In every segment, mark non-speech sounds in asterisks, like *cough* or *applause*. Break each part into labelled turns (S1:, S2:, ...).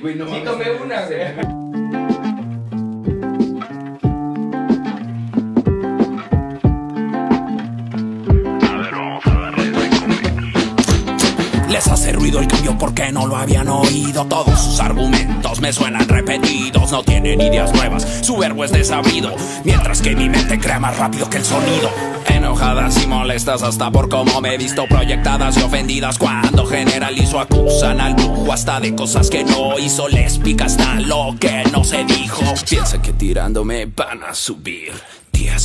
S1: Güey, no una,
S2: Les hace ruido el cambio porque no lo habían oído Todos sus argumentos me suenan repetidos No tienen ideas nuevas, su verbo es desabrido Mientras que mi mente crea más rápido que el sonido y molestas hasta por cómo me he visto proyectadas y ofendidas cuando generalizo acusan al lujo. hasta de cosas que no hizo les pica hasta lo que no se dijo Piensa que tirándome van a subir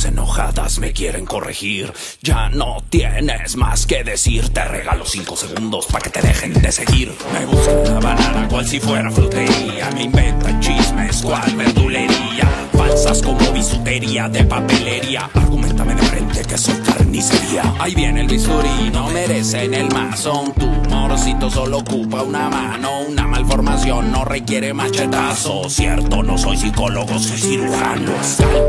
S2: enojadas me quieren corregir. Ya no tienes más que decir. Te regalo cinco segundos para que te dejen de seguir. Me gusta la banana cual si fuera frutería. Me inventan chismes cual verdulería. Falsas como bisutería de papelería. Argumentame de frente que soy carnicería. Ahí viene el bisturí, no merecen el son Tú solo ocupa una mano, una malformación no requiere machetazo. Cierto, no soy psicólogo, soy cirujano.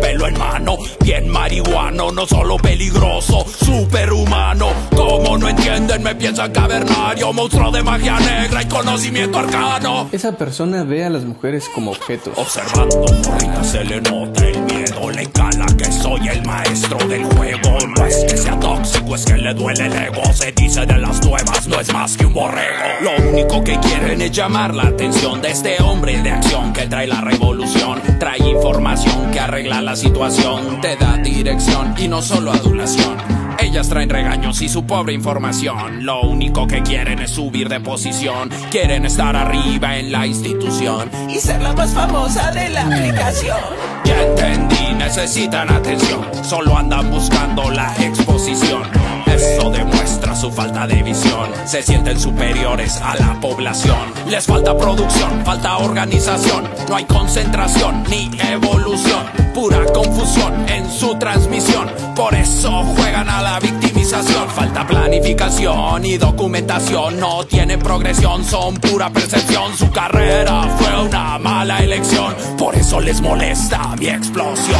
S2: pelo en mano, bien marihuano, no solo peligroso, superhumano. Como no entienden, me piensan cavernario, monstruo de magia negra y conocimiento arcano. Esa persona ve a las mujeres como objetos. Observando, morrita se le nota el miedo le cala que soy el maestro del juego No es que sea tóxico, es que le duele el ego Se dice de las nuevas, no es más que un borrego Lo único que quieren es llamar la atención De este hombre de acción que trae la revolución Trae información que arregla la situación Te da dirección y no solo adulación ellas traen regaños y su pobre información. Lo único que quieren es subir de posición. Quieren estar arriba en la institución y ser la más famosa de la aplicación. Ya entendí, necesitan atención. Solo andan buscando la exposición. Eso demuestra su falta de visión. Se sienten superiores a la población. Les falta producción, falta organización. No hay concentración ni evolución. Pura confusión en su transmisión. Por eso juegan a la victimización. Falta planificación y documentación. No tienen progresión, son pura percepción. Su carrera fue una mala elección. Por eso les molesta mi explosión.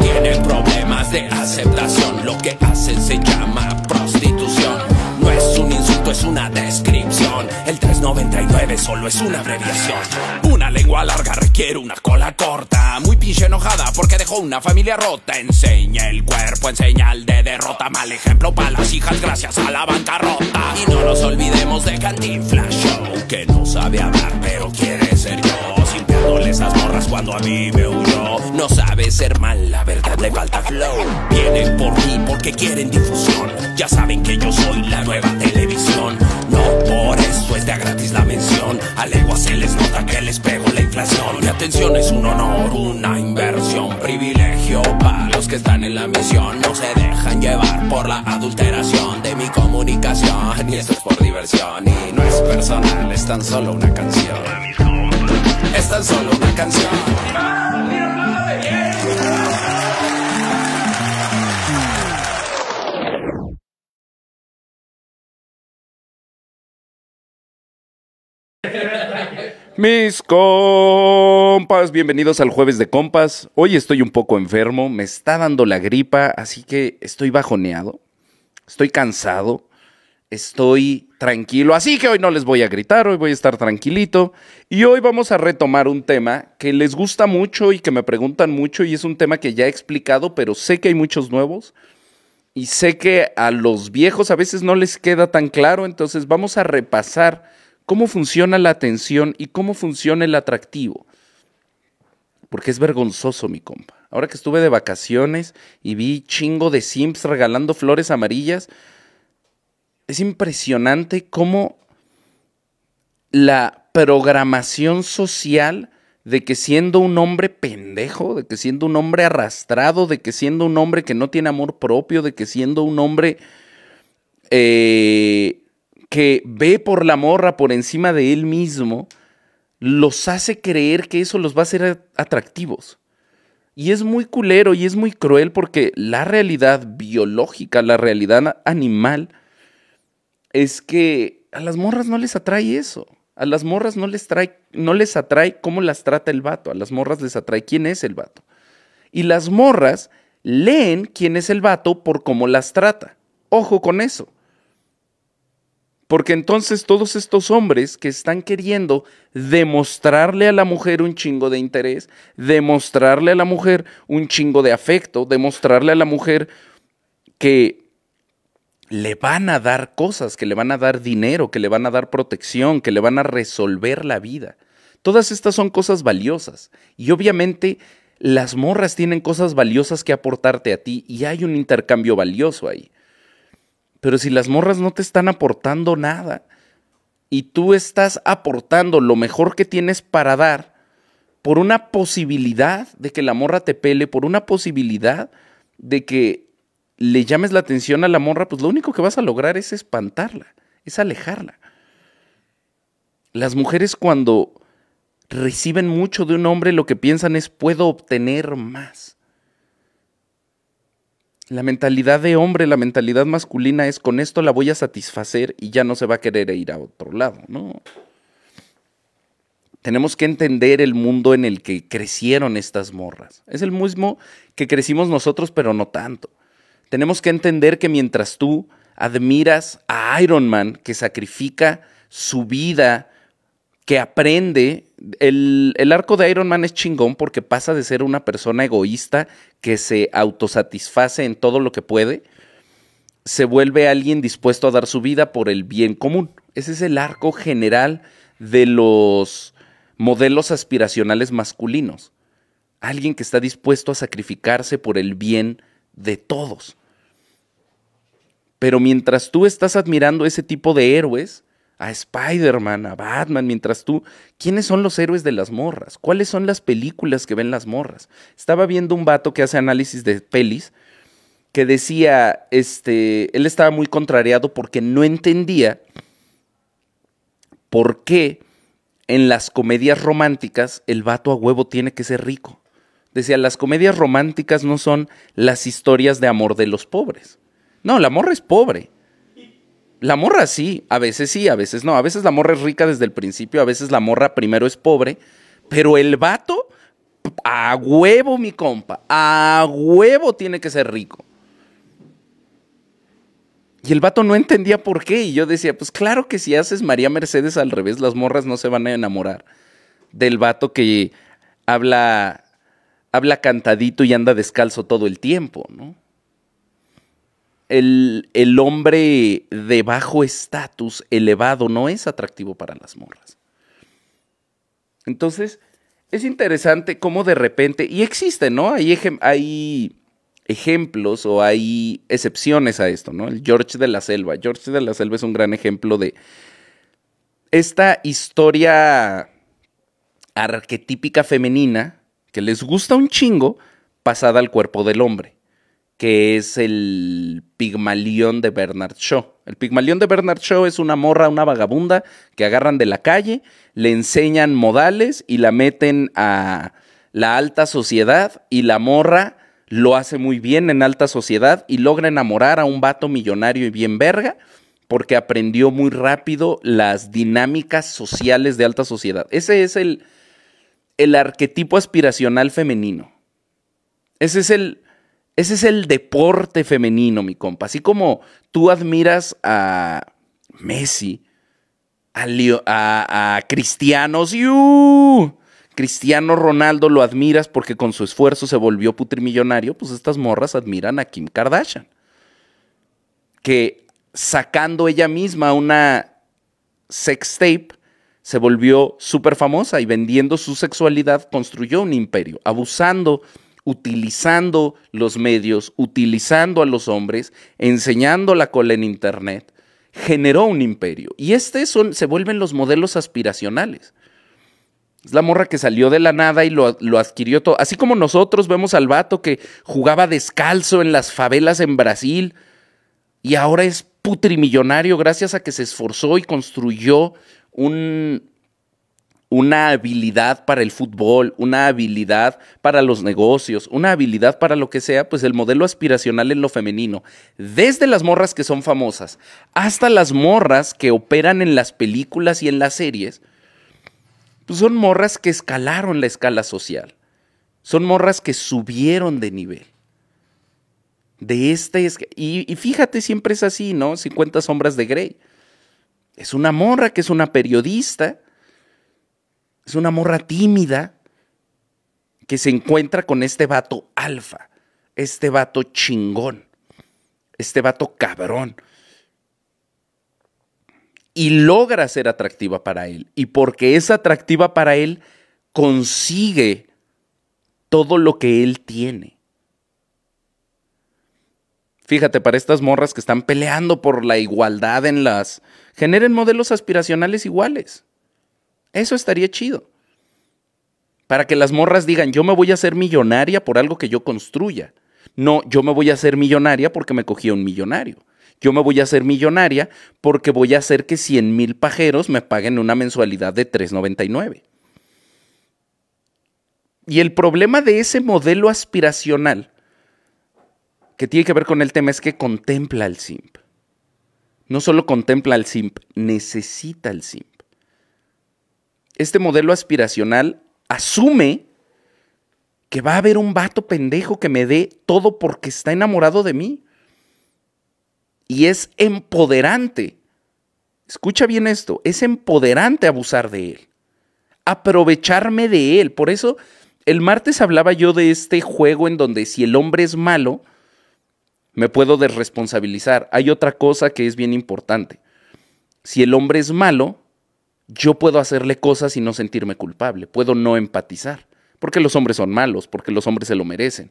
S2: Tienen problemas de aceptación. Lo que hacen se llama prostitución. No es un insulto, es una descripción. 99 solo es una abreviación. Una lengua larga requiere una cola corta. Muy pinche enojada porque dejó una familia rota. Enseña el cuerpo en señal de derrota. Mal ejemplo para las hijas gracias a la bancarrota. Y no nos olvidemos de Candy Show. Que no sabe hablar pero quiere ser yo. Simpeándole esas morras cuando a mí me huyó. No sabe ser mal, la verdad le falta flow. Vienen por mí porque quieren difusión. Ya saben que yo soy la nueva televisión. No por a se les nota que les pego la inflación. Mi atención, es un honor, una inversión, privilegio para los que están en la misión. No se dejan llevar por la adulteración de mi comunicación. Y esto es por diversión. Y no es personal, es tan solo una canción. Es tan solo una canción.
S3: Mis compas, bienvenidos al jueves de compas. Hoy estoy un poco enfermo, me está dando la gripa, así que estoy bajoneado, estoy cansado, estoy tranquilo, así que hoy no les voy a gritar, hoy voy a estar tranquilito. Y hoy vamos a retomar un tema que les gusta mucho y que me preguntan mucho y es un tema que ya he explicado, pero sé que hay muchos nuevos. Y sé que a los viejos a veces no les queda tan claro, entonces vamos a repasar cómo funciona la atención y cómo funciona el atractivo. Porque es vergonzoso, mi compa. Ahora que estuve de vacaciones y vi chingo de Sims regalando flores amarillas, es impresionante cómo la programación social de que siendo un hombre pendejo, de que siendo un hombre arrastrado, de que siendo un hombre que no tiene amor propio, de que siendo un hombre eh, que ve por la morra por encima de él mismo, los hace creer que eso los va a hacer atractivos. Y es muy culero y es muy cruel porque la realidad biológica, la realidad animal, es que a las morras no les atrae eso. A las morras no les, trae, no les atrae cómo las trata el vato. A las morras les atrae quién es el vato. Y las morras leen quién es el vato por cómo las trata. Ojo con eso. Porque entonces todos estos hombres que están queriendo demostrarle a la mujer un chingo de interés, demostrarle a la mujer un chingo de afecto, demostrarle a la mujer que le van a dar cosas, que le van a dar dinero, que le van a dar protección, que le van a resolver la vida. Todas estas son cosas valiosas. Y obviamente las morras tienen cosas valiosas que aportarte a ti y hay un intercambio valioso ahí. Pero si las morras no te están aportando nada y tú estás aportando lo mejor que tienes para dar por una posibilidad de que la morra te pele, por una posibilidad de que le llames la atención a la morra, pues lo único que vas a lograr es espantarla, es alejarla. Las mujeres cuando reciben mucho de un hombre lo que piensan es puedo obtener más la mentalidad de hombre, la mentalidad masculina es con esto la voy a satisfacer y ya no se va a querer ir a otro lado, ¿no? Tenemos que entender el mundo en el que crecieron estas morras. Es el mismo que crecimos nosotros, pero no tanto. Tenemos que entender que mientras tú admiras a Iron Man, que sacrifica su vida, que aprende el, arco de Iron Man es chingón porque pasa de ser una persona egoísta que se autosatisface en todo lo que puede, se vuelve alguien dispuesto a dar su vida por el bien común. Ese es el arco general de los modelos aspiracionales masculinos. Alguien que está dispuesto a sacrificarse por el bien de todos. Pero mientras tú estás admirando ese tipo de héroes, a Spider-Man, a Batman, mientras tú, ¿quiénes son los héroes de las morras? ¿Cuáles son las películas que ven las morras? Estaba viendo un vato que hace análisis de pelis que decía, este, él estaba muy contrariado porque no entendía por qué en las comedias románticas el vato a huevo tiene que ser rico. Decía, las comedias románticas no son las historias de amor de los pobres. No, la morra es pobre la morra sí, a veces sí, a veces no. A veces la morra es rica desde el principio, a veces la morra primero es pobre, pero el vato, a huevo, mi compa, a huevo tiene que ser rico. Y el vato no entendía por qué. Y yo decía, pues claro que si haces María Mercedes al revés, las morras no se van a enamorar del vato que habla, habla cantadito y anda descalzo todo el tiempo, ¿no? el, hombre de bajo estatus, elevado, no es atractivo para las morras. Entonces, es interesante cómo de repente, y existe, ¿no? Hay, hay ejemplos o hay excepciones a esto, ¿no? El George de la Selva. George de la Selva es un gran ejemplo de esta historia arquetípica femenina que les gusta un chingo pasada al cuerpo del hombre que es el Pigmalión de Bernard Shaw. El Pigmalión de Bernard Shaw es una morra, una vagabunda que agarran de la calle, le enseñan modales y la meten a la alta sociedad y la morra lo hace muy bien en alta sociedad y logra enamorar a un vato millonario y bien verga porque aprendió muy rápido las dinámicas sociales de alta sociedad. Ese es el, el arquetipo aspiracional femenino. Ese es el, ese es el deporte femenino, mi compa. Así como tú admiras a Messi, a, a, Cristianos, uh, Cristiano Ronaldo lo admiras porque con su esfuerzo se volvió putrimillonario, pues estas morras admiran a Kim Kardashian. Que sacando ella misma una sex tape, se volvió súper famosa y vendiendo su sexualidad construyó un imperio, abusando utilizando los medios, utilizando a los hombres, enseñando la cola en Internet, generó un imperio. Y este son, se vuelven los modelos aspiracionales. Es la morra que salió de la nada y lo, lo, adquirió todo. Así como nosotros vemos al vato que jugaba descalzo en las favelas en Brasil y ahora es putrimillonario gracias a que se esforzó y construyó un, una habilidad para el fútbol, una habilidad para los negocios, una habilidad para lo que sea, pues el modelo aspiracional en lo femenino, desde las morras que son famosas hasta las morras que operan en las películas y en las series, pues son morras que escalaron la escala social, son morras que subieron de nivel. De este Y, y fíjate, siempre es así, ¿no? 50 sombras de Grey. Es una morra que es una periodista es una morra tímida que se encuentra con este vato alfa, este vato chingón, este vato cabrón. Y logra ser atractiva para él. Y porque es atractiva para él, consigue todo lo que él tiene. Fíjate, para estas morras que están peleando por la igualdad en las... Generen modelos aspiracionales iguales. Eso estaría chido. Para que las morras digan, yo me voy a hacer millonaria por algo que yo construya. No, yo me voy a hacer millonaria porque me cogí a un millonario. Yo me voy a hacer millonaria porque voy a hacer que 100 mil pajeros me paguen una mensualidad de 3.99. Y el problema de ese modelo aspiracional que tiene que ver con el tema es que contempla al simp. No solo contempla al simp, necesita el simp este modelo aspiracional asume que va a haber un vato pendejo que me dé todo porque está enamorado de mí. Y es empoderante. Escucha bien esto, es empoderante abusar de él, aprovecharme de él. Por eso el martes hablaba yo de este juego en donde si el hombre es malo, me puedo desresponsabilizar. Hay otra cosa que es bien importante. Si el hombre es malo, yo puedo hacerle cosas y no sentirme culpable, puedo no empatizar, porque los hombres son malos, porque los hombres se lo merecen.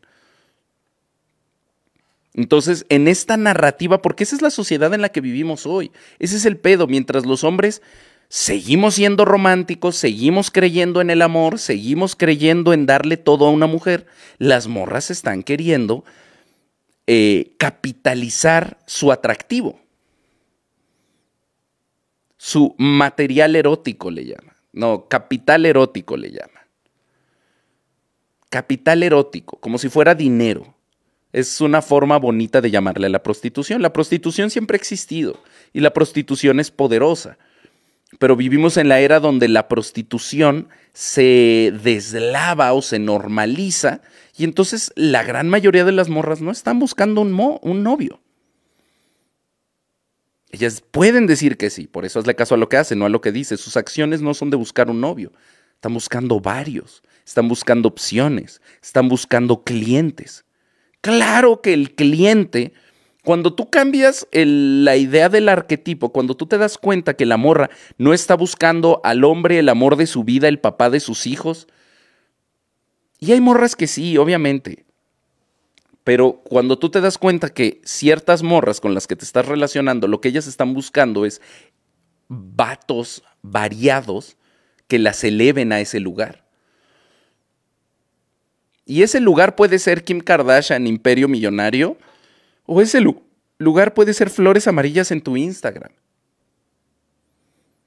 S3: Entonces, en esta narrativa, porque esa es la sociedad en la que vivimos hoy, ese es el pedo, mientras los hombres seguimos siendo románticos, seguimos creyendo en el amor, seguimos creyendo en darle todo a una mujer, las morras están queriendo eh, capitalizar su atractivo su material erótico, le llama, No, capital erótico le llama, Capital erótico, como si fuera dinero. Es una forma bonita de llamarle a la prostitución. La prostitución siempre ha existido y la prostitución es poderosa. Pero vivimos en la era donde la prostitución se deslava o se normaliza y entonces la gran mayoría de las morras no están buscando un, un novio ellas pueden decir que sí, por eso hazle caso a lo que hace, no a lo que dice. Sus acciones no son de buscar un novio, están buscando varios, están buscando opciones, están buscando clientes. Claro que el cliente, cuando tú cambias la idea del arquetipo, cuando tú te das cuenta que la morra no está buscando al hombre, el amor de su vida, el papá de sus hijos, y hay morras que sí, obviamente, pero cuando tú te das cuenta que ciertas morras con las que te estás relacionando, lo que ellas están buscando es vatos variados que las eleven a ese lugar. Y ese lugar puede ser Kim Kardashian, Imperio Millonario, o ese lugar puede ser Flores Amarillas en tu Instagram.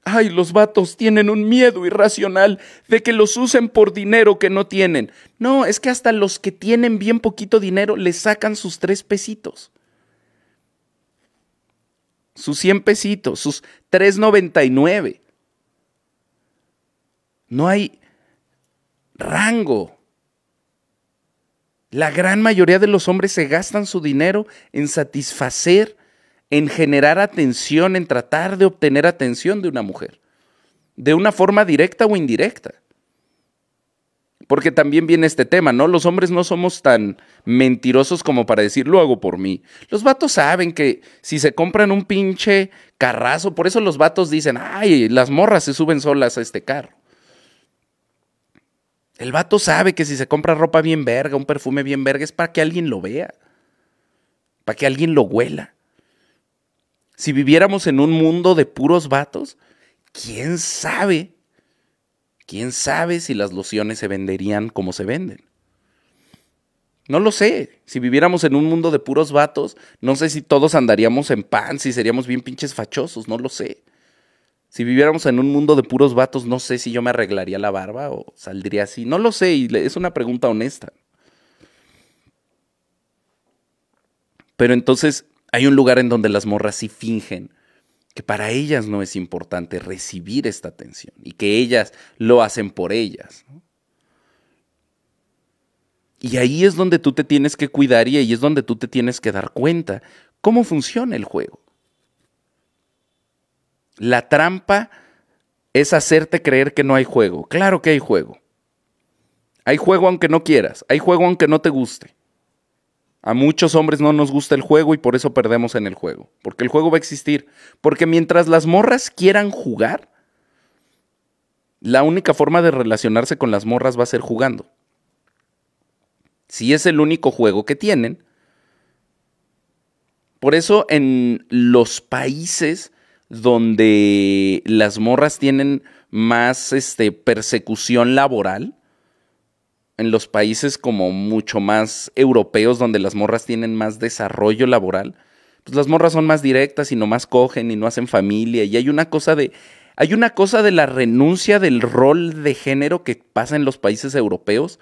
S3: Ay, los vatos tienen un miedo irracional de que los usen por dinero que no tienen. No, es que hasta los que tienen bien poquito dinero les sacan sus tres pesitos. Sus 100 pesitos, sus 3.99. No hay rango. La gran mayoría de los hombres se gastan su dinero en satisfacer en generar atención, en tratar de obtener atención de una mujer, de una forma directa o indirecta. Porque también viene este tema, ¿no? Los hombres no somos tan mentirosos como para decir, lo hago por mí. Los vatos saben que si se compran un pinche carrazo, por eso los vatos dicen, ay, las morras se suben solas a este carro. El vato sabe que si se compra ropa bien verga, un perfume bien verga, es para que alguien lo vea, para que alguien lo huela si viviéramos en un mundo de puros vatos, quién sabe, quién sabe si las lociones se venderían como se venden. No lo sé. Si viviéramos en un mundo de puros vatos, no sé si todos andaríamos en pan, si seríamos bien pinches fachosos, no lo sé. Si viviéramos en un mundo de puros vatos, no sé si yo me arreglaría la barba o saldría así. No lo sé, y es una pregunta honesta. Pero entonces, hay un lugar en donde las morras sí fingen que para ellas no es importante recibir esta atención y que ellas lo hacen por ellas. Y ahí es donde tú te tienes que cuidar y ahí es donde tú te tienes que dar cuenta cómo funciona el juego. La trampa es hacerte creer que no hay juego. Claro que hay juego. Hay juego aunque no quieras, hay juego aunque no te guste. A muchos hombres no nos gusta el juego y por eso perdemos en el juego. Porque el juego va a existir. Porque mientras las morras quieran jugar, la única forma de relacionarse con las morras va a ser jugando. Si es el único juego que tienen. Por eso en los países donde las morras tienen más este, persecución laboral, en los países como mucho más europeos, donde las morras tienen más desarrollo laboral, pues las morras son más directas y nomás cogen y no hacen familia. Y hay una cosa de. Hay una cosa de la renuncia del rol de género que pasa en los países europeos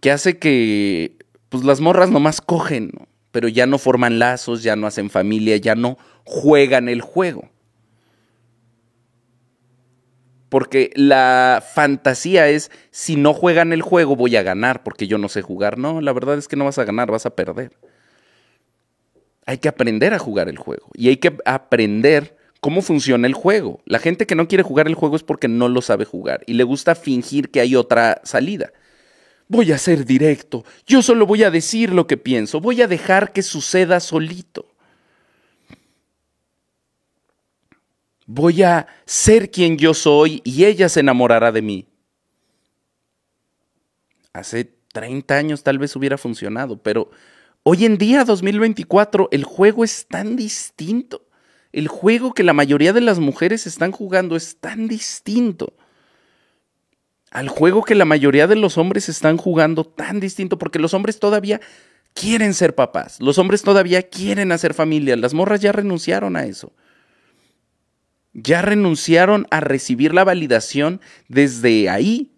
S3: que hace que. Pues las morras nomás cogen, pero ya no forman lazos, ya no hacen familia, ya no juegan el juego porque la fantasía es, si no juegan el juego voy a ganar, porque yo no sé jugar. No, la verdad es que no vas a ganar, vas a perder. Hay que aprender a jugar el juego y hay que aprender cómo funciona el juego. La gente que no quiere jugar el juego es porque no lo sabe jugar y le gusta fingir que hay otra salida. Voy a ser directo, yo solo voy a decir lo que pienso, voy a dejar que suceda solito. Voy a ser quien yo soy y ella se enamorará de mí. Hace 30 años tal vez hubiera funcionado, pero hoy en día, 2024, el juego es tan distinto. El juego que la mayoría de las mujeres están jugando es tan distinto al juego que la mayoría de los hombres están jugando tan distinto, porque los hombres todavía quieren ser papás, los hombres todavía quieren hacer familia, las morras ya renunciaron a eso ya renunciaron a recibir la validación desde ahí,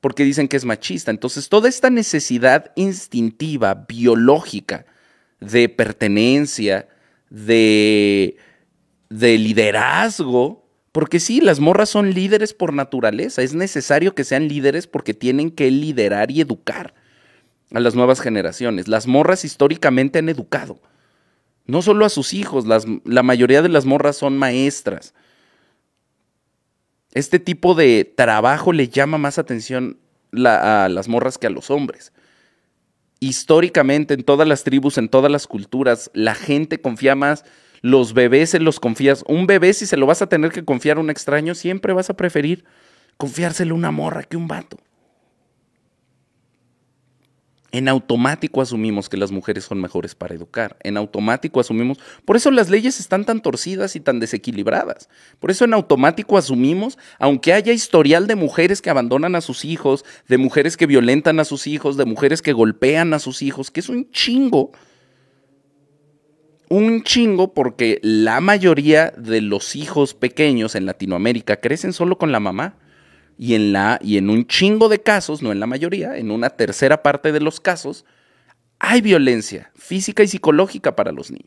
S3: porque dicen que es machista. Entonces, toda esta necesidad instintiva, biológica, de pertenencia, de, liderazgo, porque sí, las morras son líderes por naturaleza, es necesario que sean líderes porque tienen que liderar y educar a las nuevas generaciones. Las morras históricamente han educado. No solo a sus hijos, la mayoría de las morras son maestras. Este tipo de trabajo le llama más atención a las morras que a los hombres. Históricamente, en todas las tribus, en todas las culturas, la gente confía más, los bebés se los confías. Un bebé, si se lo vas a tener que confiar a un extraño, siempre vas a preferir confiárselo a una morra que un vato. En automático asumimos que las mujeres son mejores para educar. En automático asumimos. Por eso las leyes están tan torcidas y tan desequilibradas. Por eso en automático asumimos, aunque haya historial de mujeres que abandonan a sus hijos, de mujeres que violentan a sus hijos, de mujeres que golpean a sus hijos, que es un chingo. Un chingo porque la mayoría de los hijos pequeños en Latinoamérica crecen solo con la mamá y en, la, y en un chingo de casos, no en la mayoría, en una tercera parte de los casos, hay violencia física y psicológica para los niños.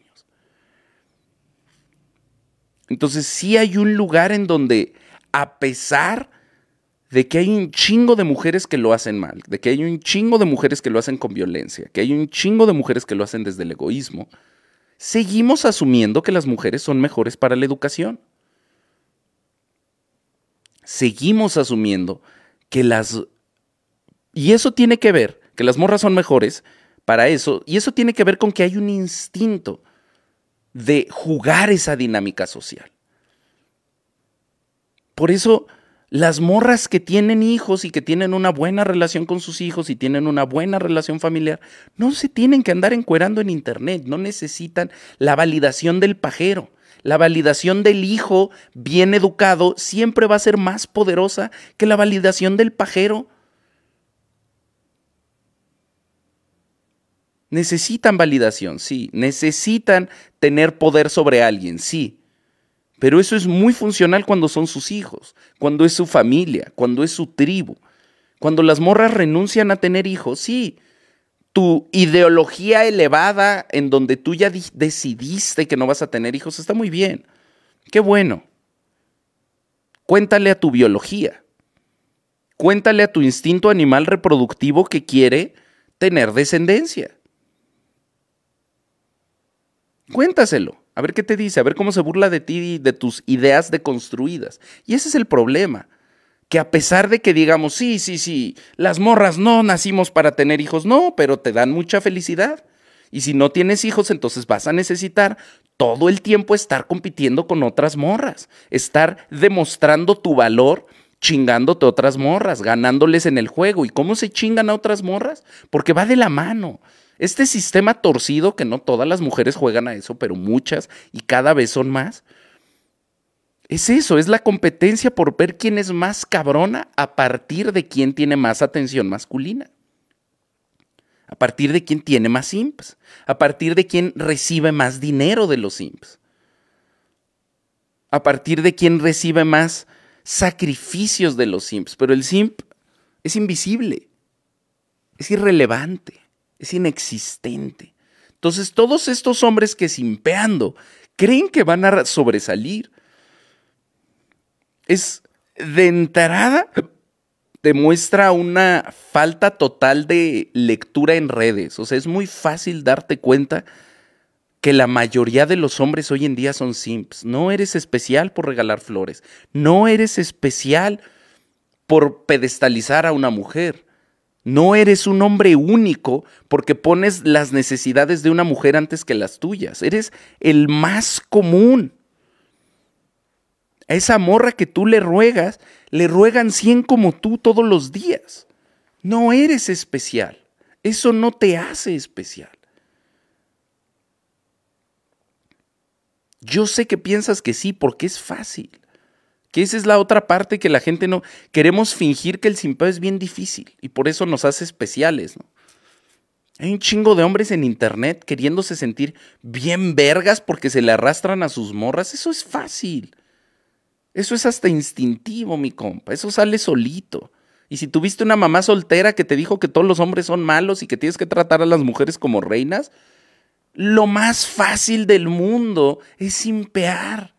S3: Entonces sí hay un lugar en donde, a pesar de que hay un chingo de mujeres que lo hacen mal, de que hay un chingo de mujeres que lo hacen con violencia, que hay un chingo de mujeres que lo hacen desde el egoísmo, seguimos asumiendo que las mujeres son mejores para la educación seguimos asumiendo que las... Y eso tiene que ver, que las morras son mejores para eso, y eso tiene que ver con que hay un instinto de jugar esa dinámica social. Por eso las morras que tienen hijos y que tienen una buena relación con sus hijos y tienen una buena relación familiar, no se tienen que andar encuerando en internet, no necesitan la validación del pajero la validación del hijo bien educado siempre va a ser más poderosa que la validación del pajero. Necesitan validación, sí. Necesitan tener poder sobre alguien, sí. Pero eso es muy funcional cuando son sus hijos, cuando es su familia, cuando es su tribu. Cuando las morras renuncian a tener hijos, sí tu ideología elevada en donde tú ya decidiste que no vas a tener hijos, está muy bien. Qué bueno. Cuéntale a tu biología. Cuéntale a tu instinto animal reproductivo que quiere tener descendencia. Cuéntaselo. A ver qué te dice, a ver cómo se burla de ti y de tus ideas deconstruidas. Y ese es el problema que a pesar de que digamos, sí, sí, sí, las morras no nacimos para tener hijos, no, pero te dan mucha felicidad. Y si no tienes hijos, entonces vas a necesitar todo el tiempo estar compitiendo con otras morras, estar demostrando tu valor chingándote otras morras, ganándoles en el juego. ¿Y cómo se chingan a otras morras? Porque va de la mano. Este sistema torcido, que no todas las mujeres juegan a eso, pero muchas, y cada vez son más, es eso, es la competencia por ver quién es más cabrona a partir de quién tiene más atención masculina. A partir de quién tiene más simps. A partir de quién recibe más dinero de los simps. A partir de quién recibe más sacrificios de los simps. Pero el simp es invisible. Es irrelevante. Es inexistente. Entonces todos estos hombres que simpeando creen que van a sobresalir es de entrada demuestra una falta total de lectura en redes. O sea, es muy fácil darte cuenta que la mayoría de los hombres hoy en día son simps. No eres especial por regalar flores. No eres especial por pedestalizar a una mujer. No eres un hombre único porque pones las necesidades de una mujer antes que las tuyas. Eres el más común. A esa morra que tú le ruegas, le ruegan 100 como tú todos los días. No eres especial. Eso no te hace especial. Yo sé que piensas que sí porque es fácil. Que esa es la otra parte que la gente no... Queremos fingir que el simpeo es bien difícil y por eso nos hace especiales, Hay un chingo de hombres en internet queriéndose sentir bien vergas porque se le arrastran a sus morras. Eso es fácil. Eso es hasta instintivo, mi compa. Eso sale solito. Y si tuviste una mamá soltera que te dijo que todos los hombres son malos y que tienes que tratar a las mujeres como reinas, lo más fácil del mundo es impear.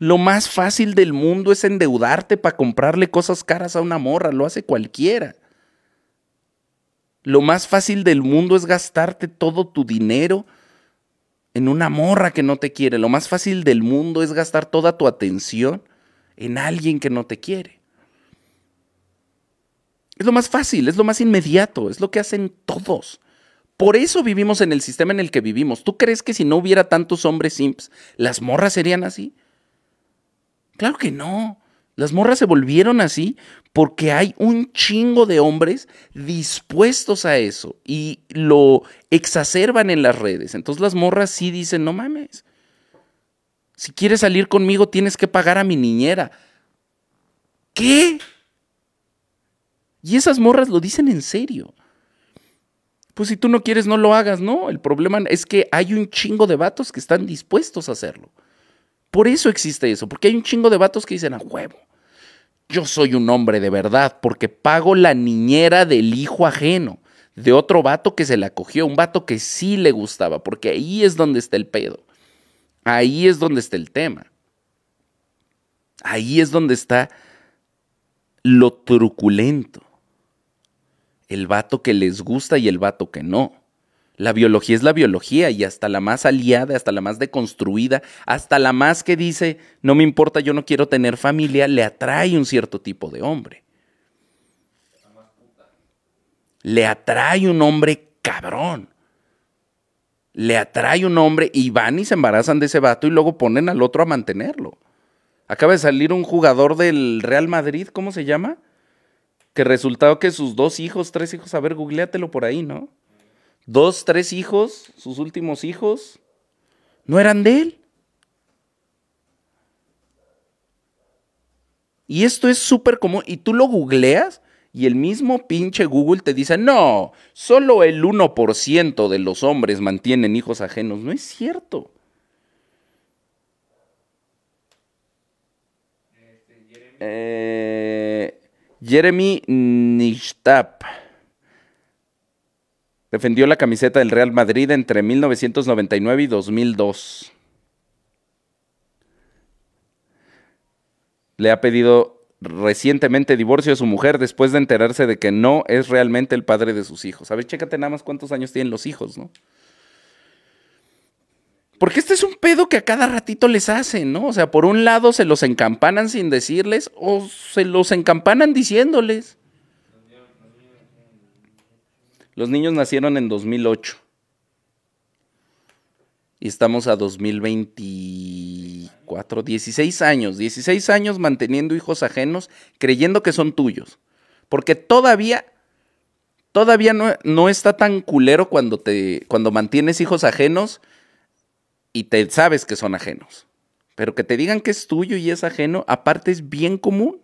S3: Lo más fácil del mundo es endeudarte para comprarle cosas caras a una morra. Lo hace cualquiera. Lo más fácil del mundo es gastarte todo tu dinero en una morra que no te quiere. Lo más fácil del mundo es gastar toda tu atención en alguien que no te quiere. Es lo más fácil, es lo más inmediato, es lo que hacen todos. Por eso vivimos en el sistema en el que vivimos. ¿Tú crees que si no hubiera tantos hombres simps, las morras serían así? Claro que no. Las morras se volvieron así porque hay un chingo de hombres dispuestos a eso y lo exacerban en las redes. Entonces las morras sí dicen, no mames, si quieres salir conmigo tienes que pagar a mi niñera. ¿Qué? Y esas morras lo dicen en serio. Pues si tú no quieres, no lo hagas, ¿no? El problema es que hay un chingo de vatos que están dispuestos a hacerlo. Por eso existe eso, porque hay un chingo de vatos que dicen a huevo yo soy un hombre de verdad porque pago la niñera del hijo ajeno, de otro vato que se la cogió, un vato que sí le gustaba, porque ahí es donde está el pedo. Ahí es donde está el tema. Ahí es donde está lo truculento. El vato que les gusta y el vato que no. La biología es la biología y hasta la más aliada, hasta la más deconstruida, hasta la más que dice, no me importa, yo no quiero tener familia, le atrae un cierto tipo de hombre. Le atrae un hombre cabrón. Le atrae un hombre y van y se embarazan de ese vato y luego ponen al otro a mantenerlo. Acaba de salir un jugador del Real Madrid, ¿cómo se llama? Que resultado que sus dos hijos, tres hijos, a ver, googleatelo por ahí, ¿no? dos, tres hijos, sus últimos hijos, no eran de él. Y esto es súper común. Y tú lo googleas y el mismo pinche Google te dice, no, solo el 1% de los hombres mantienen hijos ajenos. No es cierto. Este, Jeremy, eh, Jeremy Nishtap. Defendió la camiseta del Real Madrid entre 1999 y 2002. Le ha pedido recientemente divorcio a su mujer después de enterarse de que no es realmente el padre de sus hijos. A ver, chécate nada más cuántos años tienen los hijos, ¿no? Porque este es un pedo que a cada ratito les hacen, ¿no? O sea, por un lado se los encampanan sin decirles o se los encampanan diciéndoles. Los niños nacieron en 2008. Y estamos a 2024, 16 años, 16 años manteniendo hijos ajenos, creyendo que son tuyos. Porque todavía, todavía no, no está tan culero cuando, te, cuando mantienes hijos ajenos y te sabes que son ajenos. Pero que te digan que es tuyo y es ajeno, aparte es bien común.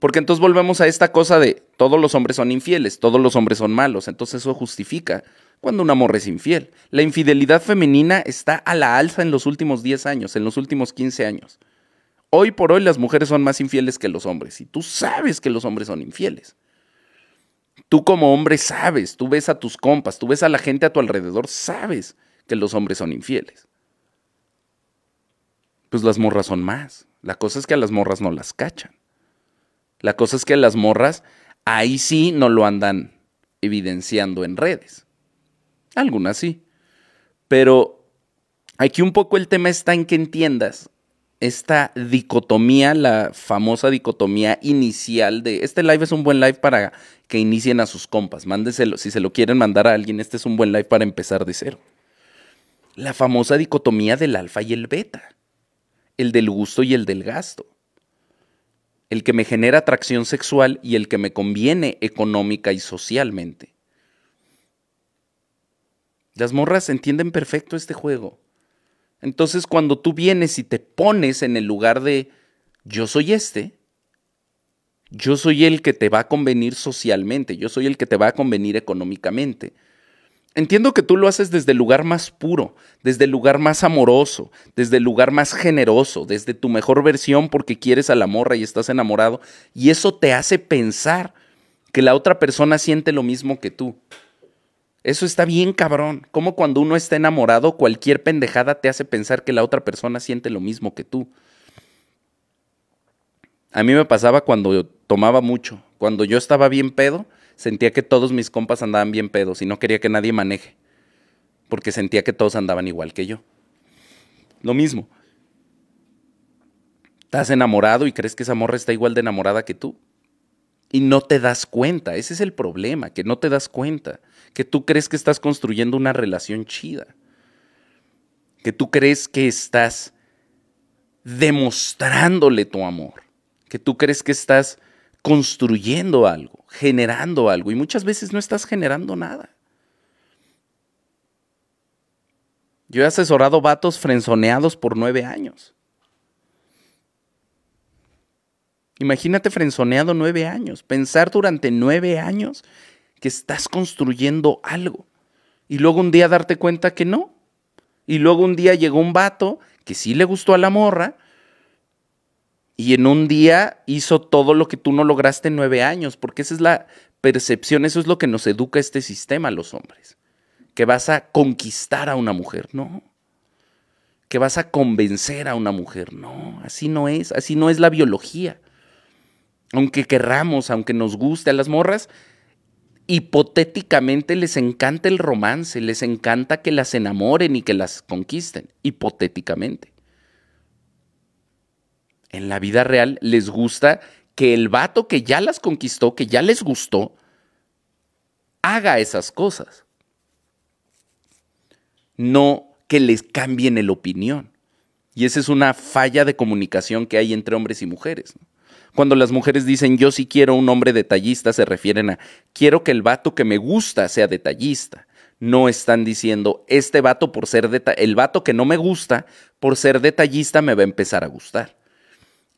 S3: Porque entonces volvemos a esta cosa de todos los hombres son infieles, todos los hombres son malos, entonces eso justifica cuando una morra es infiel. La infidelidad femenina está a la alza en los últimos 10 años, en los últimos 15 años. Hoy por hoy las mujeres son más infieles que los hombres y tú sabes que los hombres son infieles. Tú como hombre sabes, tú ves a tus compas, tú ves a la gente a tu alrededor, sabes que los hombres son infieles. Pues las morras son más. La cosa es que a las morras no las cachan. La cosa es que a las morras ahí sí no lo andan evidenciando en redes. Algunas sí. Pero aquí un poco el tema está en que entiendas esta dicotomía, la famosa dicotomía inicial de este live es un buen live para que inicien a sus compas. Mándeselo, si se lo quieren mandar a alguien, este es un buen live para empezar de cero. La famosa dicotomía del alfa y el beta, el del gusto y el del gasto el que me genera atracción sexual y el que me conviene económica y socialmente. Las morras entienden perfecto este juego. Entonces cuando tú vienes y te pones en el lugar de yo soy este, yo soy el que te va a convenir socialmente, yo soy el que te va a convenir económicamente, Entiendo que tú lo haces desde el lugar más puro, desde el lugar más amoroso, desde el lugar más generoso, desde tu mejor versión porque quieres a la morra y estás enamorado. Y eso te hace pensar que la otra persona siente lo mismo que tú. Eso está bien cabrón. Como cuando uno está enamorado, cualquier pendejada te hace pensar que la otra persona siente lo mismo que tú. A mí me pasaba cuando tomaba mucho. Cuando yo estaba bien pedo, sentía que todos mis compas andaban bien pedos y no quería que nadie maneje, porque sentía que todos andaban igual que yo. Lo mismo. Estás enamorado y crees que esa morra está igual de enamorada que tú. Y no te das cuenta, ese es el problema, que no te das cuenta, que tú crees que estás construyendo una relación chida, que tú crees que estás demostrándole tu amor, que tú crees que estás construyendo algo generando algo y muchas veces no estás generando nada. Yo he asesorado vatos frenzoneados por nueve años. Imagínate frenzoneado nueve años, pensar durante nueve años que estás construyendo algo y luego un día darte cuenta que no. Y luego un día llegó un vato que sí le gustó a la morra, y en un día hizo todo lo que tú no lograste en nueve años, porque esa es la percepción, eso es lo que nos educa este sistema los hombres, que vas a conquistar a una mujer, no, que vas a convencer a una mujer, no, así no es, así no es la biología. Aunque querramos, aunque nos guste a las morras, hipotéticamente les encanta el romance, les encanta que las enamoren y que las conquisten, hipotéticamente en la vida real les gusta que el vato que ya las conquistó, que ya les gustó, haga esas cosas. No que les cambien la opinión. Y esa es una falla de comunicación que hay entre hombres y mujeres. Cuando las mujeres dicen yo sí quiero un hombre detallista, se refieren a quiero que el vato que me gusta sea detallista. No están diciendo este vato por ser el vato que no me gusta por ser detallista me va a empezar a gustar.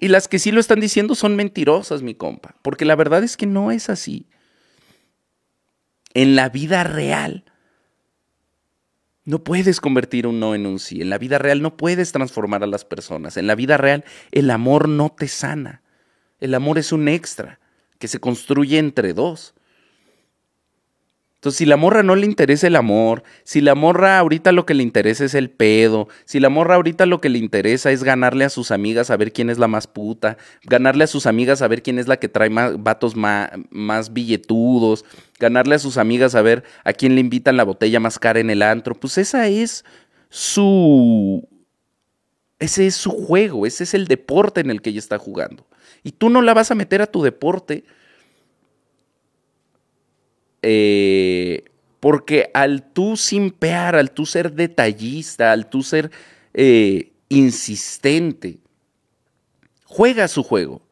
S3: Y las que sí lo están diciendo son mentirosas, mi compa, porque la verdad es que no es así. En la vida real no puedes convertir un no en un sí. En la vida real no puedes transformar a las personas. En la vida real el amor no te sana. El amor es un extra que se construye entre dos. Entonces, si la morra no le interesa el amor, si la morra ahorita lo que le interesa es el pedo, si la morra ahorita lo que le interesa es ganarle a sus amigas a ver quién es la más puta, ganarle a sus amigas a ver quién es la que trae más vatos más, billetudos, ganarle a sus amigas a ver a quién le invitan la botella más cara en el antro, pues esa es su... Ese es su juego, ese es el deporte en el que ella está jugando. Y tú no la vas a meter a tu deporte eh, porque al tú simpear, al tú ser detallista, al tú ser eh, insistente, juega su juego.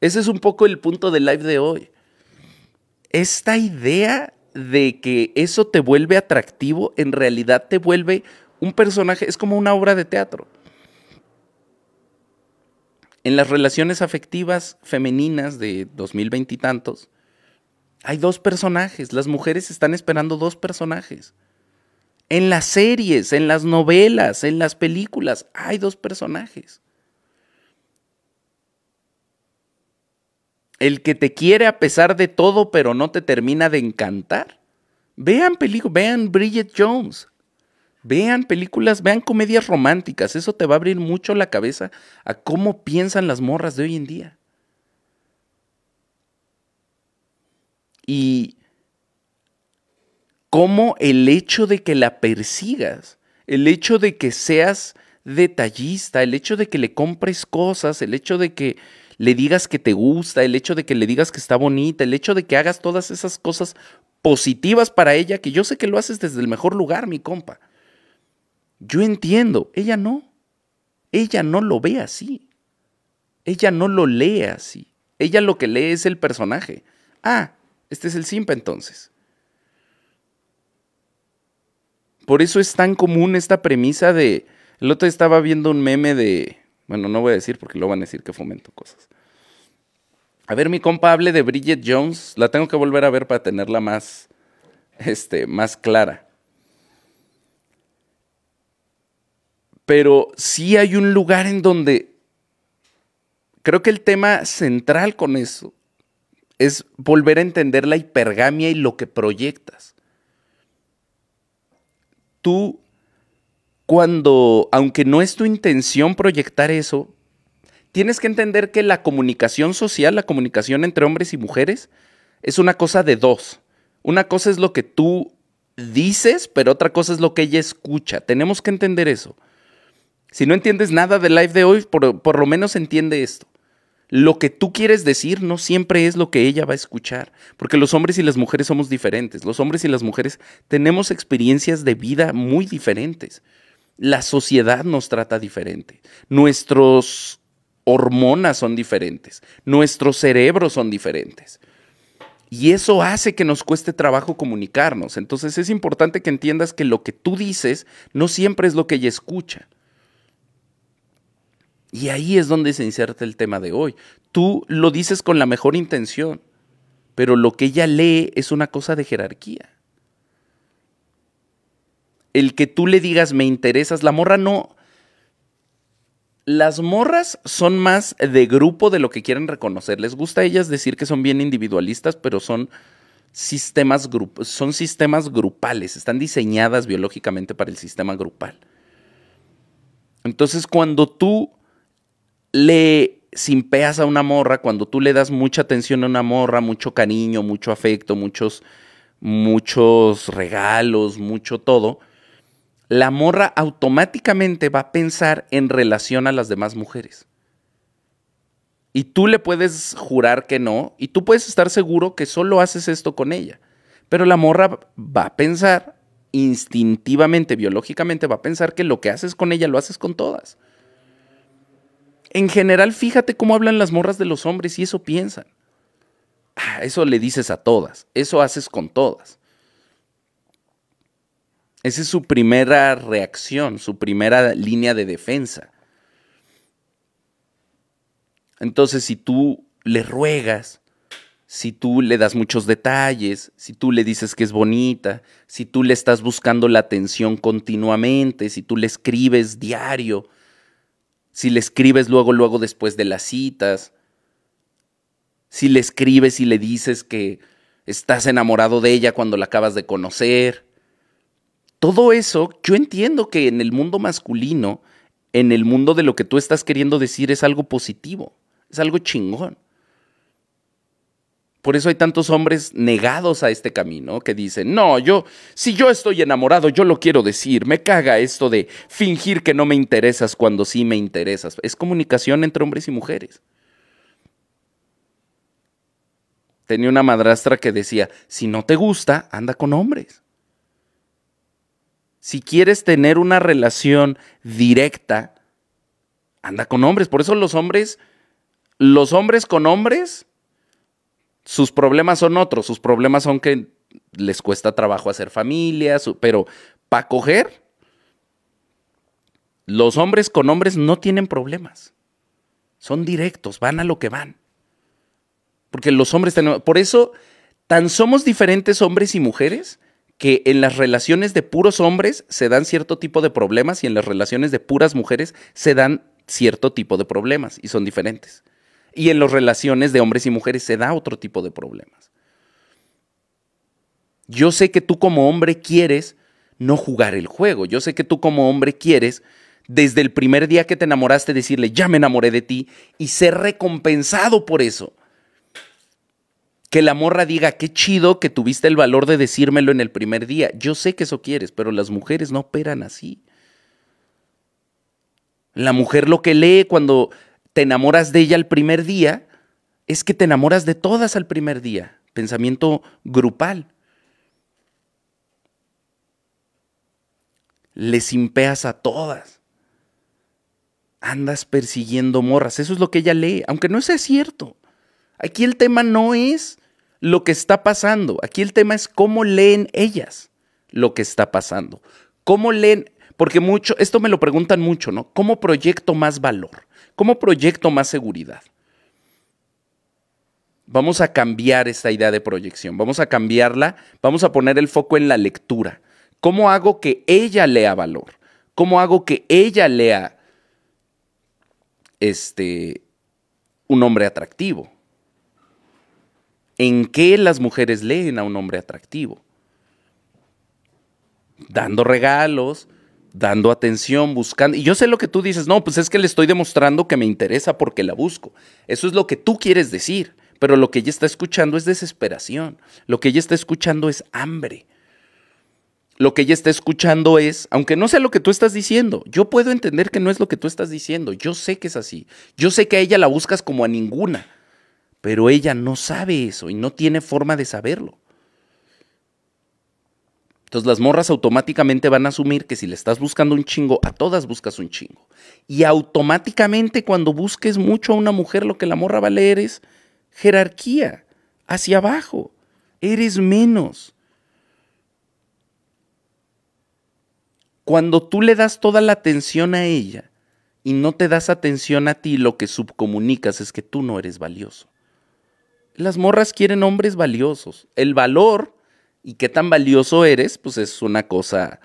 S3: Ese es un poco el punto del live de hoy. Esta idea de que eso te vuelve atractivo, en realidad te vuelve un personaje, es como una obra de teatro. En las relaciones afectivas femeninas de 2020 y tantos, hay dos personajes, las mujeres están esperando dos personajes. En las series, en las novelas, en las películas, hay dos personajes. El que te quiere a pesar de todo, pero no te termina de encantar. Vean películas, vean Bridget Jones. Vean películas, vean comedias románticas. Eso te va a abrir mucho la cabeza a cómo piensan las morras de hoy en día. y cómo el hecho de que la persigas, el hecho de que seas detallista, el hecho de que le compres cosas, el hecho de que le digas que te gusta, el hecho de que le digas que está bonita, el hecho de que hagas todas esas cosas positivas para ella, que yo sé que lo haces desde el mejor lugar, mi compa. Yo entiendo, ella no. Ella no lo ve así. Ella no lo lee así. Ella lo que lee es el personaje. Ah, este es el simpa entonces. Por eso es tan común esta premisa de... El otro estaba viendo un meme de... Bueno, no voy a decir porque luego van a decir que fomento cosas. A ver, mi compa, hable de Bridget Jones. La tengo que volver a ver para tenerla más, este, más clara. Pero sí hay un lugar en donde creo que el tema central con eso es volver a entender la hipergamia y lo que proyectas. Tú, cuando, aunque no es tu intención proyectar eso, tienes que entender que la comunicación social, la comunicación entre hombres y mujeres, es una cosa de dos. Una cosa es lo que tú dices, pero otra cosa es lo que ella escucha. Tenemos que entender eso. Si no entiendes nada de live de hoy, por, por lo menos entiende esto lo que tú quieres decir no siempre es lo que ella va a escuchar, porque los hombres y las mujeres somos diferentes, los hombres y las mujeres tenemos experiencias de vida muy diferentes. La sociedad nos trata diferente, nuestros hormonas son diferentes, nuestros cerebros son diferentes. Y eso hace que nos cueste trabajo comunicarnos. Entonces es importante que entiendas que lo que tú dices no siempre es lo que ella escucha. Y ahí es donde se inserta el tema de hoy. Tú lo dices con la mejor intención, pero lo que ella lee es una cosa de jerarquía. El que tú le digas me interesas, la morra no. Las morras son más de grupo de lo que quieren reconocer. Les gusta a ellas decir que son bien individualistas, pero son sistemas, son sistemas grupales. Están diseñadas biológicamente para el sistema grupal. Entonces, cuando tú le simpeas a una morra, cuando tú le das mucha atención a una morra, mucho cariño, mucho afecto, muchos, muchos regalos, mucho todo, la morra automáticamente va a pensar en relación a las demás mujeres. Y tú le puedes jurar que no, y tú puedes estar seguro que solo haces esto con ella. Pero la morra va a pensar instintivamente, biológicamente, va a pensar que lo que haces con ella lo haces con todas. En general, fíjate cómo hablan las morras de los hombres y eso piensan. Ah, eso le dices a todas, eso haces con todas. Esa es su primera reacción, su primera línea de defensa. Entonces, si tú le
S2: ruegas,
S3: si tú le das muchos detalles, si tú le dices que es bonita, si tú le estás buscando la atención continuamente, si tú le escribes diario, si le escribes luego, luego después de las citas. Si le escribes y le dices que estás enamorado de ella cuando la acabas de conocer. Todo eso, yo entiendo que en el mundo masculino, en el mundo de lo que tú estás queriendo decir, es algo positivo, es algo chingón. Por eso hay tantos hombres negados a este camino que dicen, no, yo, si yo estoy enamorado, yo lo quiero decir, me caga esto de fingir que no me interesas cuando sí me interesas. Es comunicación entre hombres y mujeres. Tenía una madrastra que decía, si no te gusta, anda con hombres. Si quieres tener una relación directa, anda con hombres. Por eso los hombres, los hombres con hombres, sus problemas son otros, sus problemas son que les cuesta trabajo hacer familia, pero para coger, los hombres con hombres no tienen problemas. Son directos, van a lo que van. Porque los hombres tenemos... Por eso, tan somos diferentes hombres y mujeres que en las relaciones de puros hombres se dan cierto tipo de problemas y en las relaciones de puras mujeres se dan cierto tipo de problemas y son diferentes. Y en las relaciones de hombres y mujeres se da otro tipo de problemas. Yo sé que tú como hombre quieres no jugar el juego. Yo sé que tú como hombre quieres desde el primer día que te enamoraste decirle, ya me enamoré de ti y ser recompensado por eso. Que la morra diga, qué chido que tuviste el valor de decírmelo en el primer día. Yo sé que eso quieres, pero las mujeres no operan así. La mujer lo que lee cuando te enamoras de ella al primer día, es que te enamoras de todas al primer día. Pensamiento grupal. Les impeas a todas. Andas persiguiendo morras. Eso es lo que ella lee, aunque no sea cierto. Aquí el tema no es lo que está pasando. Aquí el tema es cómo leen ellas lo que está pasando. ¿Cómo leen? Porque mucho, esto me lo preguntan mucho, ¿no? ¿Cómo proyecto más valor? ¿Cómo proyecto más seguridad? Vamos a cambiar esta idea de proyección, vamos a cambiarla, vamos a poner el foco en la lectura. ¿Cómo hago que ella lea valor? ¿Cómo hago que ella lea este un hombre atractivo? ¿En qué las mujeres leen a un hombre atractivo? Dando regalos, dando atención, buscando. Y yo sé lo que tú dices, no, pues es que le estoy demostrando que me interesa porque la busco. Eso es lo que tú quieres decir, pero lo que ella está escuchando es desesperación, lo que ella está escuchando es hambre. Lo que ella está escuchando es, aunque no sea lo que tú estás diciendo, yo puedo entender que no es lo que tú estás diciendo, yo sé que es así, yo sé que a ella la buscas como a ninguna, pero ella no sabe eso y no tiene forma de saberlo. Entonces las morras automáticamente van a asumir que si le estás buscando un chingo, a todas buscas un chingo. Y automáticamente cuando busques mucho a una mujer, lo que la morra va a leer es jerarquía, hacia abajo, eres menos. Cuando tú le das toda la atención a ella y no te das atención a ti, lo que subcomunicas es que tú no eres valioso. Las morras quieren hombres valiosos. El valor y qué tan valioso eres, pues es una cosa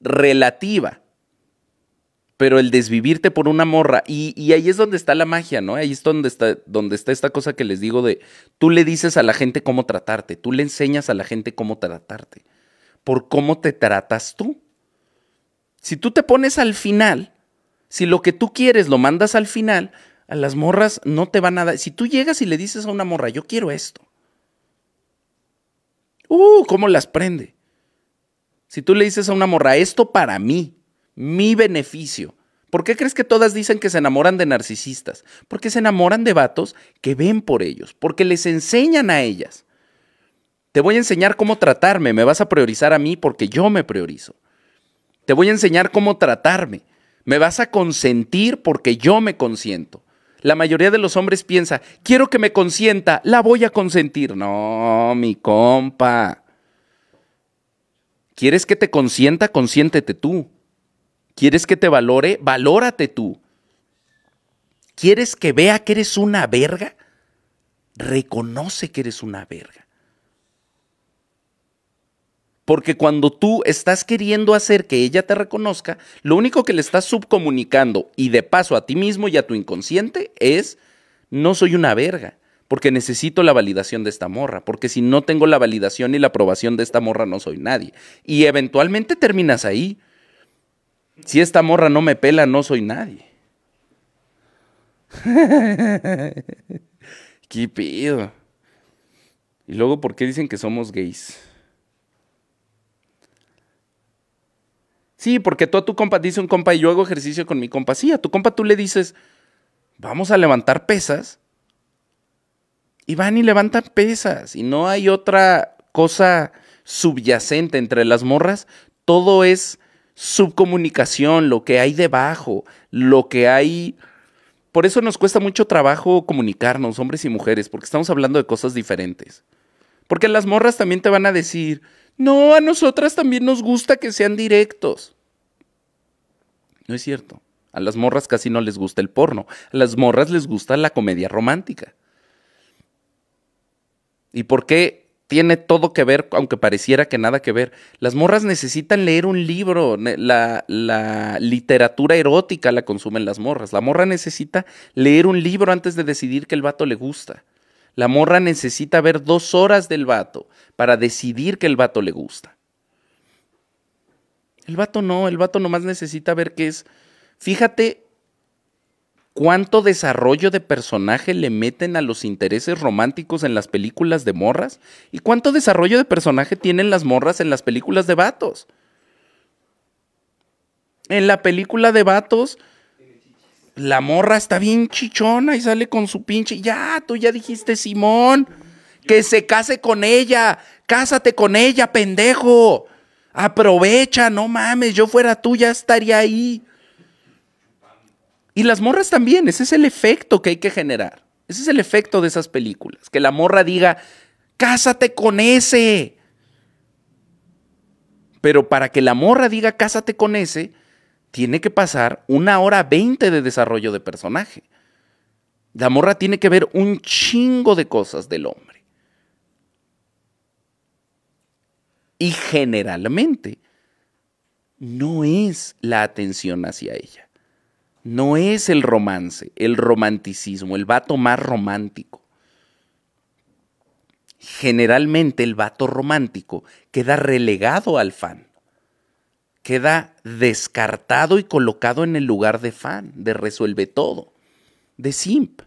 S3: relativa. Pero el desvivirte por una morra, y, ahí es donde está la magia, ¿no? Ahí es donde está, donde está esta cosa que les digo de, tú le dices a la gente cómo tratarte, tú le enseñas a la gente cómo tratarte, por cómo te tratas tú. Si tú te pones al final, si lo que tú quieres lo mandas al final, a las morras no te va nada. Si tú llegas y le dices a una morra, yo quiero esto, Uh, ¿cómo las prende? Si tú le dices a una morra, esto para mí, mi beneficio. ¿Por qué crees que todas dicen que se enamoran de narcisistas? Porque se enamoran de vatos que ven por ellos, porque les enseñan a ellas. Te voy a enseñar cómo tratarme, me vas a priorizar a mí porque yo me priorizo. Te voy a enseñar cómo tratarme, me vas a consentir porque yo me consiento. La mayoría de los hombres piensa, quiero que me consienta, la voy a consentir. No, mi compa. ¿Quieres que te consienta? Consiéntete tú. ¿Quieres que te valore? Valórate tú. ¿Quieres que vea que eres una verga? Reconoce que eres una verga. Porque cuando tú estás queriendo hacer que ella te reconozca, lo único que le estás subcomunicando y de paso a ti mismo y a tu inconsciente es, no soy una verga, porque necesito la validación de esta morra, porque si no tengo la validación y la aprobación de esta morra no soy nadie. Y eventualmente terminas ahí. Si esta morra no me pela, no soy nadie. *laughs* ¿Qué pido? Y luego, ¿por qué dicen que somos gays? Sí, porque tú a tu compa, dice un compa, y yo hago ejercicio con mi compa. Sí, a tu compa tú le dices, vamos a levantar pesas. Y van y levantan pesas. Y no hay otra cosa subyacente entre las morras. Todo es subcomunicación, lo que hay debajo, lo que hay... Por eso nos cuesta mucho trabajo comunicarnos, hombres y mujeres, porque estamos hablando de cosas diferentes. Porque las morras también te van a decir, no, a nosotras también nos gusta que sean directos. No es cierto. A las morras casi no les gusta el porno. A las morras les gusta la comedia romántica. ¿Y por qué tiene todo que ver, aunque pareciera que nada que ver? Las morras necesitan leer un libro. La, literatura erótica la consumen las morras. La morra necesita leer un libro antes de decidir que el vato le gusta. La morra necesita ver dos horas del vato para decidir que el vato le gusta. El vato no, el vato nomás necesita ver qué es. Fíjate cuánto desarrollo de personaje le meten a los intereses románticos en las películas de morras y cuánto desarrollo de personaje tienen las morras en las películas de vatos. En la película de vatos, la morra está bien chichona y sale con su pinche. Ya, tú ya dijiste, Simón, que se case con ella. Cásate con ella, pendejo. Aprovecha, no mames, yo fuera tú ya estaría ahí. Y las morras también, ese es el efecto que hay que generar. Ese es el efecto de esas películas. Que la morra diga, cásate con ese. Pero para que la morra diga, cásate con ese, tiene que pasar una hora veinte de desarrollo de personaje. La morra tiene que ver un chingo de cosas del hombre. Y generalmente no es la atención hacia ella. No es el romance, el romanticismo, el vato más romántico. Generalmente el vato romántico queda relegado al fan queda descartado y colocado en el lugar de fan, de resuelve todo, de simp.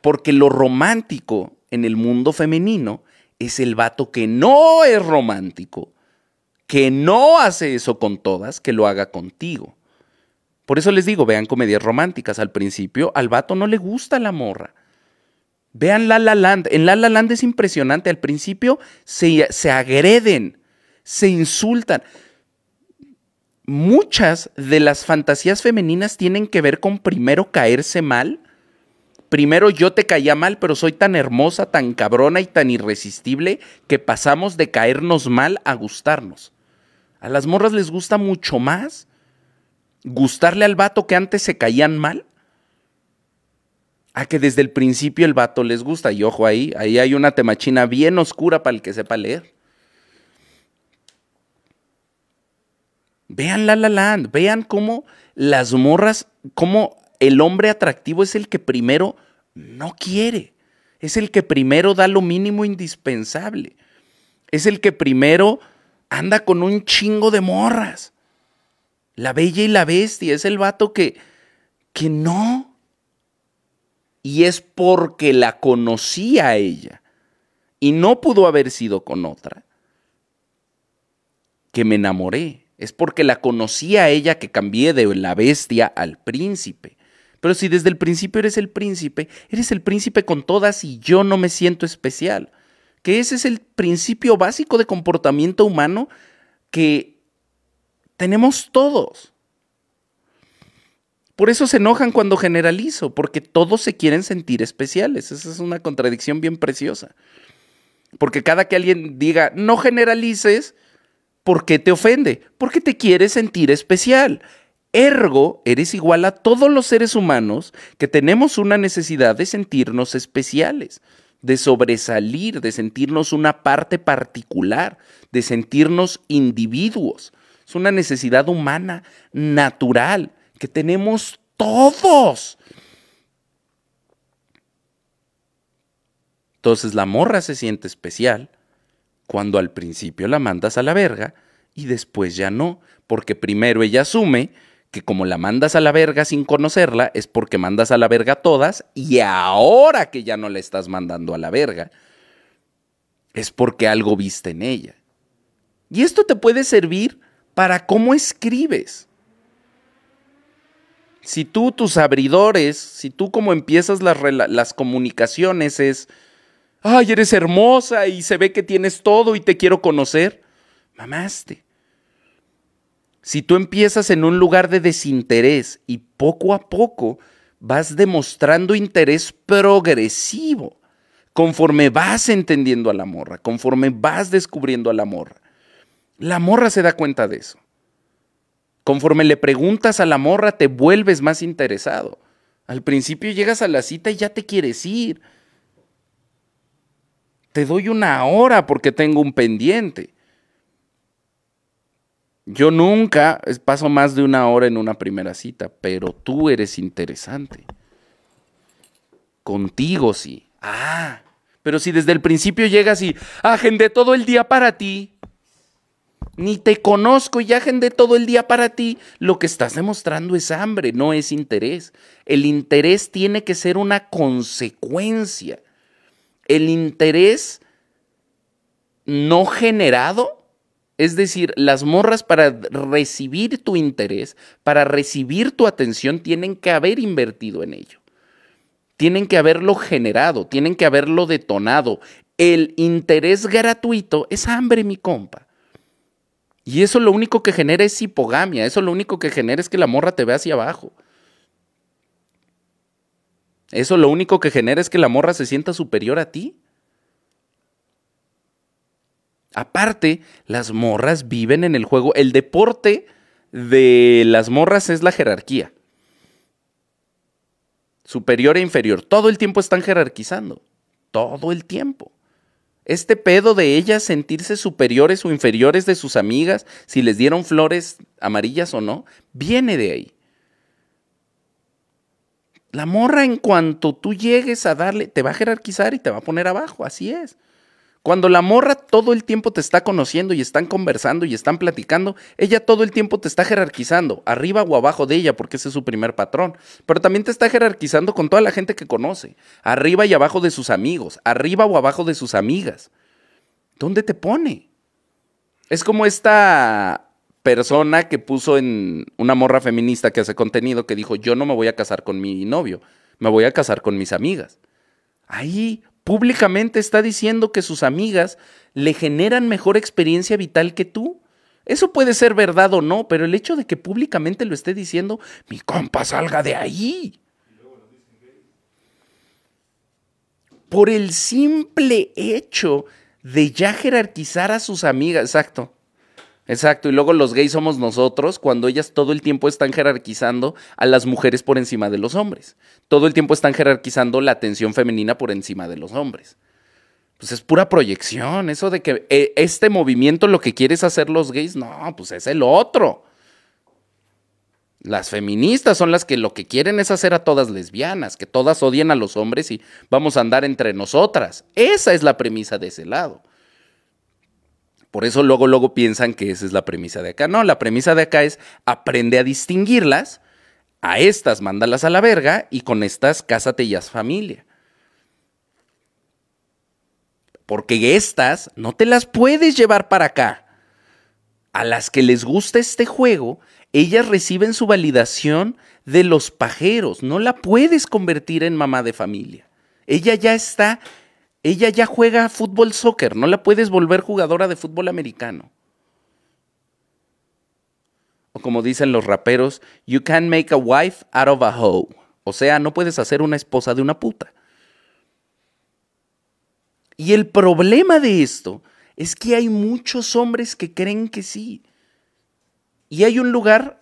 S3: Porque lo romántico en el mundo femenino es el vato que no es romántico, que no hace eso con todas, que lo haga contigo. Por eso les digo, vean comedias románticas. Al principio, al vato no le gusta la morra. Vean La La Land. En La La Land es impresionante. Al principio se, se agreden se insultan. Muchas de las fantasías femeninas tienen que ver con primero caerse mal. Primero yo te caía mal, pero soy tan hermosa, tan cabrona y tan irresistible que pasamos de caernos mal a gustarnos. A las morras les gusta mucho más gustarle al vato que antes se caían mal a que desde el principio el vato les gusta. Y ojo ahí, ahí hay una temachina bien oscura para el que sepa leer. Vean La La Land, vean cómo las morras, cómo el hombre atractivo es el que primero no quiere, es el que primero da lo mínimo indispensable, es el que primero anda con un chingo de morras. La bella y la bestia es el vato que, que no. Y es porque la conocía a ella y no pudo haber sido con otra que me enamoré. Es porque la conocí a ella que cambié de la bestia al príncipe. Pero si desde el principio eres el príncipe, eres el príncipe con todas y yo no me siento especial. Que ese es el principio básico de comportamiento humano que tenemos todos. Por eso se enojan cuando generalizo, porque todos se quieren sentir especiales. Esa es una contradicción bien preciosa. Porque cada que alguien diga, no generalices, ¿Por qué te ofende? Porque te quieres sentir especial. Ergo, eres igual a todos los seres humanos que tenemos una necesidad de sentirnos especiales, de sobresalir, de sentirnos una parte particular, de sentirnos individuos. Es una necesidad humana natural que tenemos todos. Entonces la morra se siente especial cuando al principio la mandas a la verga y después ya no, porque primero ella asume que como la mandas a la verga sin conocerla es porque mandas a la verga a todas y ahora que ya no la estás mandando a la verga es porque algo viste en ella. Y esto te puede servir para cómo escribes. Si tú, tus abridores, si tú como empiezas las, las comunicaciones es ay, eres hermosa y se ve que tienes todo y te quiero conocer. Mamaste. Si tú empiezas en un lugar de desinterés y poco a poco vas demostrando interés progresivo, conforme vas entendiendo a la morra, conforme vas descubriendo a la morra, la morra se da cuenta de eso. Conforme le preguntas a la morra, te vuelves más interesado. Al principio llegas a la cita y ya te quieres ir te doy una hora porque tengo un pendiente. Yo nunca paso más de una hora en una primera cita, pero tú eres interesante. Contigo sí. Ah, pero si desde el principio llegas y agendé todo el día para ti, ni te conozco y agendé todo el día para ti, lo que estás demostrando es hambre, no es interés. El interés tiene que ser una consecuencia el interés no generado, es decir, las morras para recibir tu interés, para recibir tu atención, tienen que haber invertido en ello. Tienen que haberlo generado, tienen que haberlo detonado. El interés gratuito es hambre, mi compa. Y eso lo único que genera es hipogamia, eso lo único que genera es que la morra te vea hacia abajo. Eso lo único que genera es que la morra se sienta superior a ti. Aparte, las morras viven en el juego. El deporte de las morras es la jerarquía. Superior e inferior. Todo el tiempo están jerarquizando. Todo el tiempo. Este pedo de ellas sentirse superiores o inferiores de sus amigas, si les dieron flores amarillas o no, viene de ahí. La morra en cuanto tú llegues a darle, te va a jerarquizar y te va a poner abajo, así es. Cuando la morra todo el tiempo te está conociendo y están conversando y están platicando, ella todo el tiempo te está jerarquizando, arriba o abajo de ella, porque ese es su primer patrón. Pero también te está jerarquizando con toda la gente que conoce, arriba y abajo de sus amigos, arriba o abajo de sus amigas. ¿Dónde te pone? Es como esta persona que puso en una morra feminista que hace contenido que dijo, yo no me voy a casar con mi novio, me voy a casar con mis amigas. Ahí públicamente está diciendo que sus amigas le generan mejor experiencia vital que tú. Eso puede ser verdad o no, pero el hecho de que públicamente lo esté diciendo, mi compa salga de ahí. Por el simple hecho de ya jerarquizar a sus amigas, exacto. Exacto, y luego los gays somos nosotros cuando ellas todo el tiempo están jerarquizando a las mujeres por encima de los hombres. Todo el tiempo están jerarquizando la atención femenina por encima de los hombres. Pues es pura proyección, eso de que eh, este movimiento lo que quieres hacer los gays, no, pues es el otro. Las feministas son las que lo que quieren es hacer a todas lesbianas, que todas odien a los hombres y vamos a andar entre nosotras. Esa es la premisa de ese lado. Por eso luego, luego piensan que esa es la premisa de acá. No, la premisa de acá es aprende a distinguirlas, a estas mándalas a la verga y con estas cásate y haz familia. Porque estas no te las puedes llevar para acá. A las que les gusta este juego, ellas reciben su validación de los pajeros. No la puedes convertir en mamá de familia. Ella ya está ella ya juega fútbol soccer, no la puedes volver jugadora de fútbol americano. O como dicen los raperos, you can't make a wife out of a hoe. O sea, no puedes hacer una esposa de una puta. Y el problema de esto es que hay muchos hombres que creen que sí. Y hay un lugar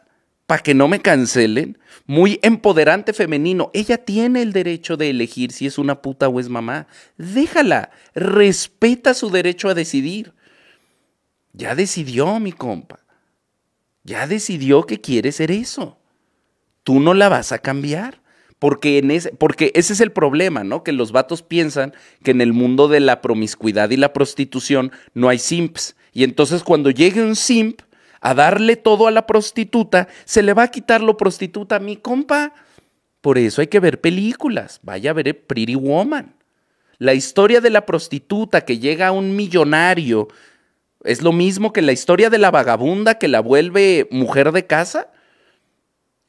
S3: para que no me cancelen, muy empoderante femenino. Ella tiene el derecho de elegir si es una puta o es mamá. Déjala, respeta su derecho a decidir. Ya decidió, mi compa. Ya decidió que quiere ser eso. Tú no la vas a cambiar. Porque, en ese, porque ese es el problema, ¿no? Que los vatos piensan que en el mundo de la promiscuidad y la prostitución no hay simps. Y entonces cuando llegue un simp, a darle todo a la prostituta, se le va a quitar lo prostituta a mi compa. Por eso hay que ver películas. Vaya a ver Pretty Woman. La historia de la prostituta que llega a un millonario es lo mismo que la historia de la vagabunda que la vuelve mujer de casa.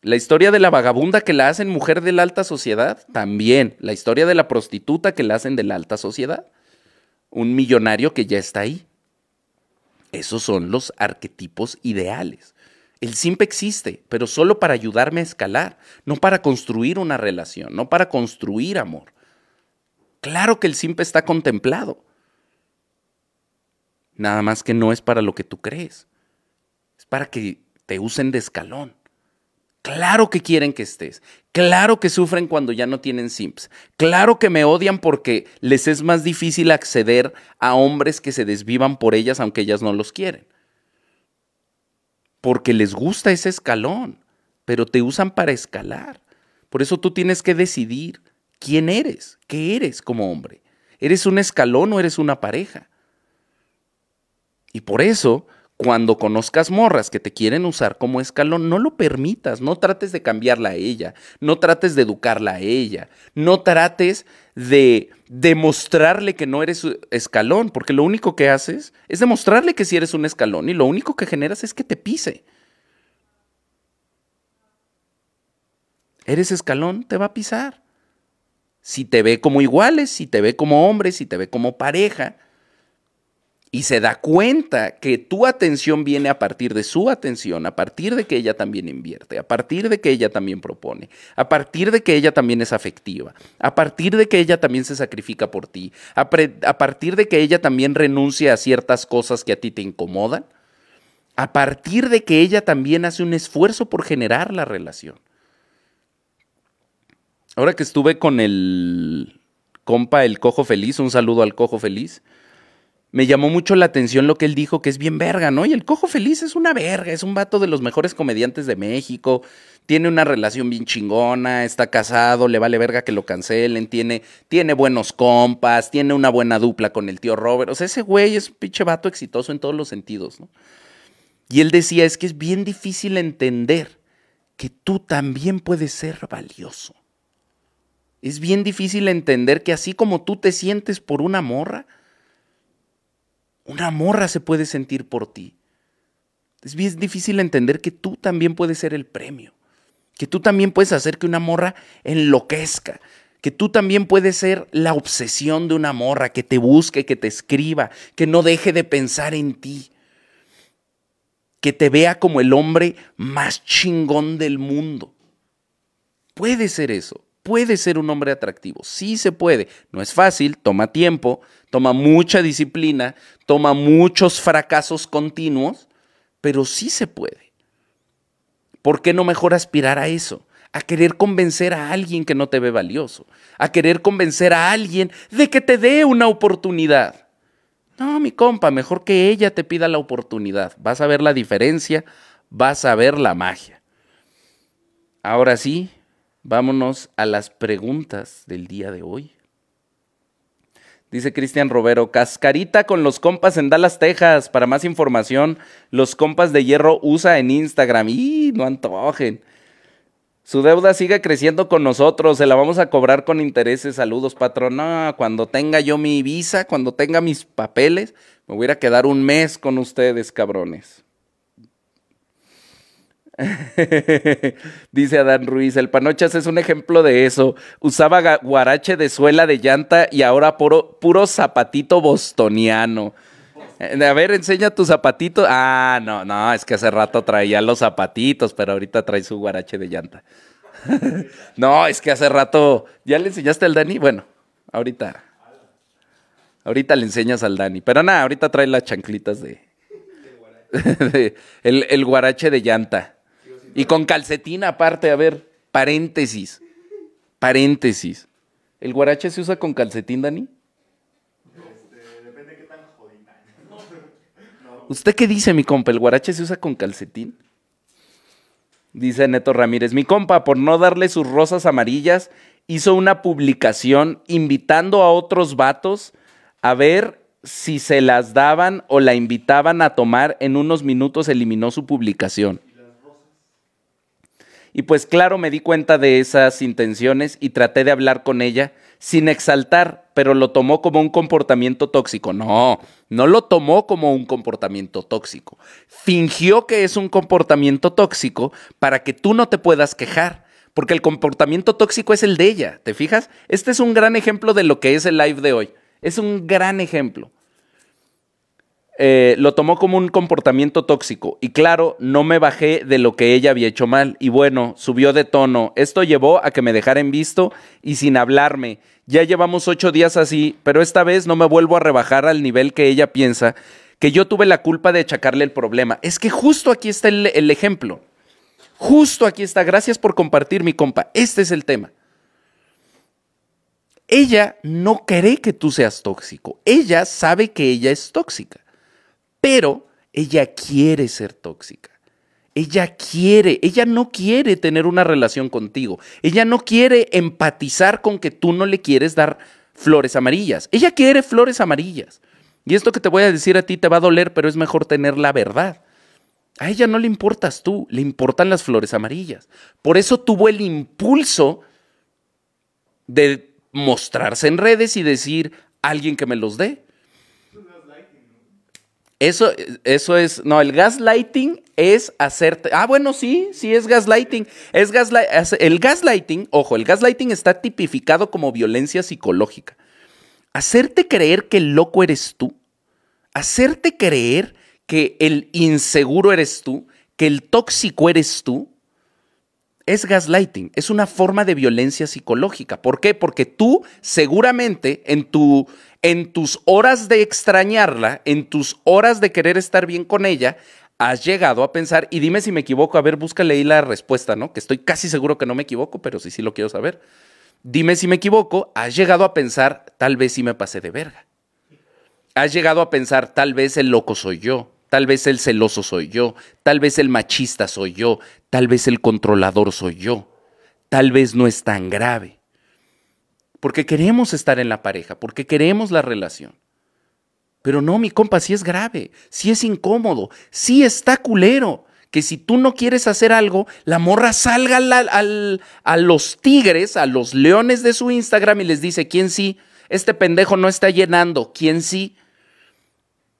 S3: La historia de la vagabunda que la hacen mujer de la alta sociedad, también. La historia de la prostituta que la hacen de la alta sociedad. Un millonario que ya está ahí. Esos son los arquetipos ideales. El simp existe, pero solo para ayudarme a escalar, no para construir una relación, no para construir amor. Claro que el simp está contemplado. Nada más que no es para lo que tú crees. Es para que te usen de escalón. Claro que quieren que estés. Claro que sufren cuando ya no tienen simps. Claro que me odian porque les es más difícil acceder a hombres que se desvivan por ellas aunque ellas no los quieren. Porque les gusta ese escalón, pero te usan para escalar. Por eso tú tienes que decidir quién eres, qué eres como hombre. ¿Eres un escalón o eres una pareja? Y por eso cuando conozcas morras que te quieren usar como escalón, no lo permitas, no trates de cambiarla a ella, no trates de educarla a ella, no trates de demostrarle que no eres escalón, porque lo único que haces es demostrarle que sí eres un escalón y lo único que generas es que te pise. Eres escalón, te va a pisar. Si te ve como iguales, si te ve como hombre, si te ve como pareja, y se da cuenta que tu atención viene a partir de su atención, a partir de que ella también invierte, a partir de que ella también propone, a partir de que ella también es afectiva, a partir de que ella también se sacrifica por ti, a, partir de que ella también renuncia a ciertas cosas que a ti te incomodan, a partir de que ella también hace un esfuerzo por generar la relación. Ahora que estuve con el compa, el cojo feliz, un saludo al cojo feliz me llamó mucho la atención lo que él dijo, que es bien verga, ¿no? Y el Cojo Feliz es una verga, es un vato de los mejores comediantes de México, tiene una relación bien chingona, está casado, le vale verga que lo cancelen, tiene, tiene buenos compas, tiene una buena dupla con el tío Robert. O sea, ese güey es un pinche vato exitoso en todos los sentidos, ¿no? Y él decía, es que es bien difícil entender que tú también puedes ser valioso. Es bien difícil entender que así como tú te sientes por una morra, una morra se puede sentir por ti. Es bien difícil entender que tú también puedes ser el premio, que tú también puedes hacer que una morra enloquezca, que tú también puedes ser la obsesión de una morra, que te busque, que te escriba, que no deje de pensar en ti, que te vea como el hombre más chingón del mundo. Puede ser eso, puede ser un hombre atractivo, sí se puede, no es fácil, toma tiempo, toma mucha disciplina, toma muchos fracasos continuos, pero sí se puede. ¿Por qué no mejor aspirar a eso? A querer convencer a alguien que no te ve valioso, a querer convencer a alguien de que te dé una oportunidad. No, mi compa, mejor que ella te pida la oportunidad. Vas a ver la diferencia, vas a ver la magia. Ahora sí, vámonos a las preguntas del día de hoy. Dice Cristian Robero, cascarita con los compas en Dallas, Texas. Para más información, los compas de hierro usa en Instagram. Y no antojen. Su deuda sigue creciendo con nosotros, se la vamos a cobrar con intereses. Saludos, patrón. No, cuando tenga yo mi visa, cuando tenga mis papeles, me voy a quedar un mes con ustedes, cabrones. *laughs* Dice Adán Ruiz, el Panochas es un ejemplo de eso. Usaba guarache de suela de llanta y ahora puro, zapatito bostoniano. Eh, a ver, enseña tu zapatito Ah, no, no, es que hace rato traía los zapatitos, pero ahorita trae su guarache de llanta. *laughs* no, es que hace rato. ¿Ya le enseñaste al Dani? Bueno, ahorita. Ahorita le enseñas al Dani. Pero nada, ahorita trae las chanclitas de. *laughs* el, el guarache de llanta. Y con calcetín aparte, a ver, paréntesis. Paréntesis. ¿El guarache se usa con calcetín, Dani?
S1: depende tan jodida.
S3: ¿Usted qué dice, mi compa? ¿El guarache se usa con calcetín? Dice Neto Ramírez, mi compa, por no darle sus rosas amarillas, hizo una publicación invitando a otros vatos a ver si se las daban o la invitaban a tomar. En unos minutos eliminó su publicación. Y pues claro, me di cuenta de esas intenciones y traté de hablar con ella sin exaltar, pero lo tomó como un comportamiento tóxico. No, no lo tomó como un comportamiento tóxico. Fingió que es un comportamiento tóxico para que tú no te puedas quejar. Porque el comportamiento tóxico es el de ella, ¿te fijas? Este es un gran ejemplo de lo que es el live de hoy. Es un gran ejemplo. Eh, lo tomó como un comportamiento tóxico y claro, no me bajé de lo que ella había hecho mal y bueno, subió de tono. Esto llevó a que me dejaran visto y sin hablarme. Ya llevamos ocho días así, pero esta vez no me vuelvo a rebajar al nivel que ella piensa que yo tuve la culpa de achacarle el problema. Es que justo aquí está el, el ejemplo. Justo aquí está. Gracias por compartir, mi compa. Este es el tema. Ella no cree que tú seas tóxico. Ella sabe que ella es tóxica pero ella quiere ser tóxica. Ella quiere, ella no quiere tener una relación contigo. Ella no quiere empatizar con que tú no le quieres dar flores amarillas. Ella quiere flores amarillas. Y esto que te voy a decir a ti te va a doler, pero es mejor tener la verdad. A ella no le importas tú, le importan las flores amarillas. Por eso tuvo el impulso de mostrarse en redes y decir, alguien que me los dé. Eso, eso es, no, el gaslighting es hacerte, ah, bueno, sí, sí es gaslighting, es el gaslighting, ojo, el gaslighting está tipificado como violencia psicológica. Hacerte creer que el loco eres tú, hacerte creer que el inseguro eres tú, que el tóxico eres tú, es gaslighting, es una forma de violencia psicológica. ¿Por qué? Porque tú seguramente en tu, en tus horas de extrañarla, en tus horas de querer estar bien con ella, has llegado a pensar, y dime si me equivoco, a ver, búscale ahí la respuesta, ¿no? Que estoy casi seguro que no me equivoco, pero sí, sí lo quiero saber. Dime si me equivoco, has llegado a pensar, tal vez sí me pasé de verga. Has llegado a pensar, tal vez el loco soy yo, tal vez el celoso soy yo, tal vez el machista soy yo, tal vez el controlador soy yo, tal vez no es tan grave porque queremos estar en la pareja, porque queremos la relación. Pero no, mi compa, si es grave, si es incómodo, si está culero. Que si tú no quieres hacer algo, la morra salga a los tigres, a los leones de su Instagram y les dice, ¿quién sí? Este pendejo no está llenando, ¿quién sí?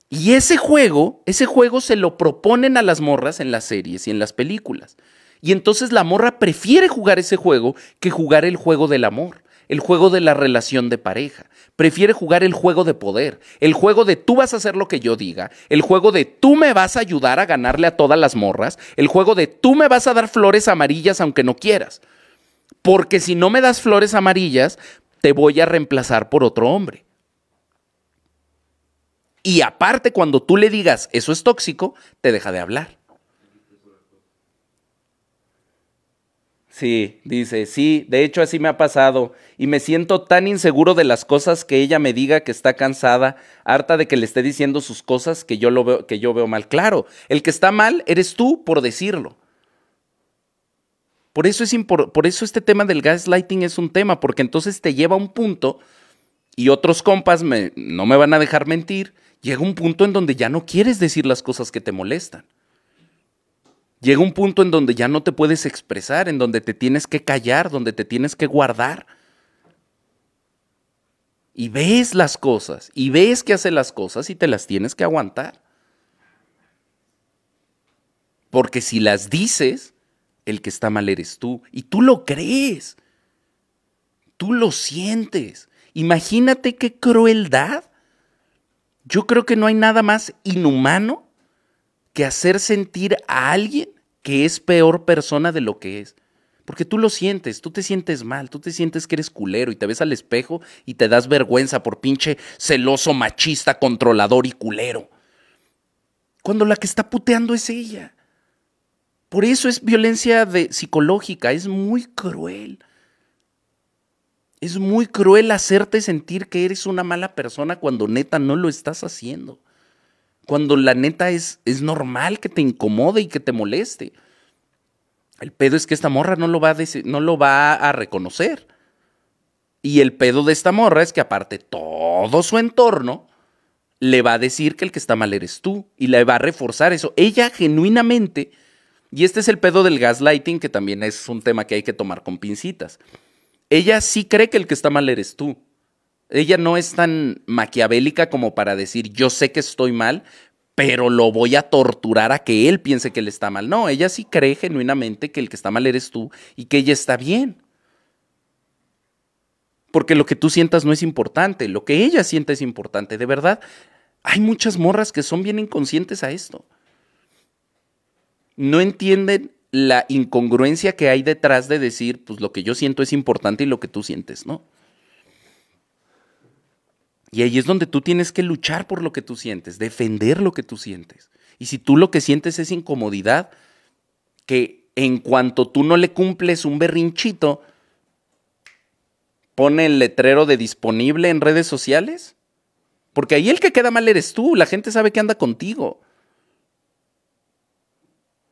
S3: Y ese juego, ese juego se lo proponen a las morras en las series y en las películas. Y entonces la morra prefiere jugar ese juego que jugar el juego del amor el juego de la relación de pareja. Prefiere jugar el juego de poder, el juego de tú vas a hacer lo que yo diga, el juego de tú me vas a ayudar a ganarle a todas las morras, el juego de tú me vas a dar flores amarillas aunque no quieras. Porque si no me das flores amarillas, te voy a reemplazar por otro hombre. Y aparte, cuando tú le digas eso es tóxico, te deja de hablar. Sí, dice, sí, de hecho así me ha pasado y me siento tan inseguro de las cosas que ella me diga que está cansada, harta de que le esté diciendo sus cosas que yo lo veo que yo veo mal. Claro, el que está mal eres tú por decirlo. Por eso es por eso este tema del gaslighting es un tema, porque entonces te lleva a un punto y otros compas me, no me van a dejar mentir, llega un punto en donde ya no quieres decir las cosas que te molestan llega un punto en donde ya no te puedes expresar, en donde te tienes que callar, donde te tienes que guardar. Y ves las cosas, y ves que hace las cosas y te las tienes que aguantar. Porque si las dices, el que está mal eres tú. Y tú lo crees. Tú lo sientes. Imagínate qué crueldad. Yo creo que no hay nada más inhumano que hacer sentir a alguien que es peor persona de lo que es. Porque tú lo sientes, tú te sientes mal, tú te sientes que eres culero y te ves al espejo y te das vergüenza por pinche celoso, machista, controlador y culero. Cuando la que está puteando es ella. Por eso es violencia psicológica, es muy cruel. Es muy cruel hacerte sentir que eres una mala persona cuando neta no lo estás haciendo cuando la neta es, es normal que te incomode y que te moleste. El pedo es que esta morra no lo va a, decir, no lo va a reconocer. Y el pedo de esta morra es que aparte todo su entorno le va a decir que el que está mal eres tú y le va a reforzar eso. Ella genuinamente, y este es el pedo del gaslighting, que también es un tema que hay que tomar con pincitas. Ella sí cree que el que está mal eres tú. Ella no es tan maquiavélica como para decir, yo sé que estoy mal, pero lo voy a torturar a que él piense que él está mal. No, ella sí cree genuinamente que el que está mal eres tú y que ella está bien. Porque lo que tú sientas no es importante, lo que ella siente es importante. De verdad, hay muchas morras que son bien inconscientes a esto. No entienden la incongruencia que hay detrás de decir, pues lo que yo siento es importante y lo que tú sientes, ¿no? Y ahí es donde tú tienes que luchar por lo que tú sientes, defender lo que tú sientes. Y si tú lo que sientes es incomodidad, que en cuanto tú no le cumples un berrinchito, pone el letrero de disponible en redes sociales, porque ahí el que queda mal eres tú, la gente sabe que anda contigo.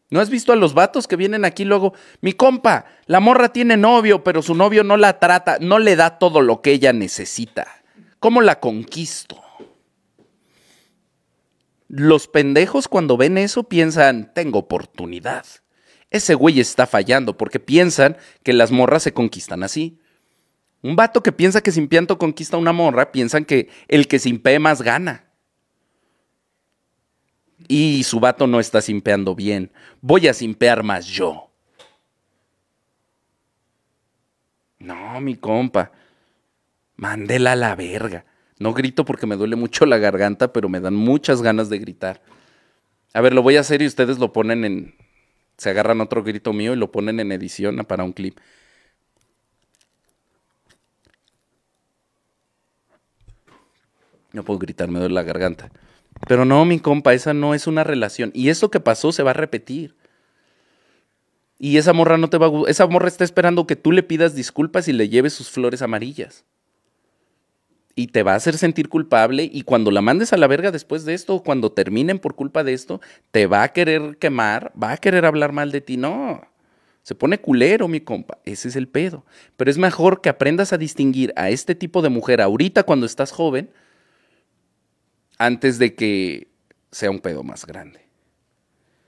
S3: ¿No has visto a los vatos que vienen aquí luego? Mi compa, la morra tiene novio, pero su novio no la trata, no le da todo lo que ella necesita. ¿Cómo la conquisto? Los pendejos cuando ven eso piensan, tengo oportunidad. Ese güey está fallando porque piensan que las morras se conquistan así. Un vato que piensa que sin pianto conquista una morra, piensan que el que simpee más gana. Y su vato no está simpeando bien. Voy a simpear más yo. No, mi compa. Mándela a la verga. No grito porque me duele mucho la garganta, pero me dan muchas ganas de gritar. A ver, lo voy a hacer y ustedes lo ponen en. Se agarran otro grito mío y lo ponen en edición para un clip. No puedo gritar, me duele la garganta. Pero no, mi compa, esa no es una relación. Y eso que pasó se va a repetir. Y esa morra no te va a Esa morra está esperando que tú le pidas disculpas y le lleves sus flores amarillas y te va a hacer sentir culpable y cuando la mandes a la verga después de esto cuando terminen por culpa de esto, te va a querer quemar, va a querer hablar mal de ti. No, se pone culero mi compa, ese es el pedo. Pero es mejor que aprendas a distinguir a este tipo de mujer ahorita cuando estás joven antes de que sea un pedo más grande.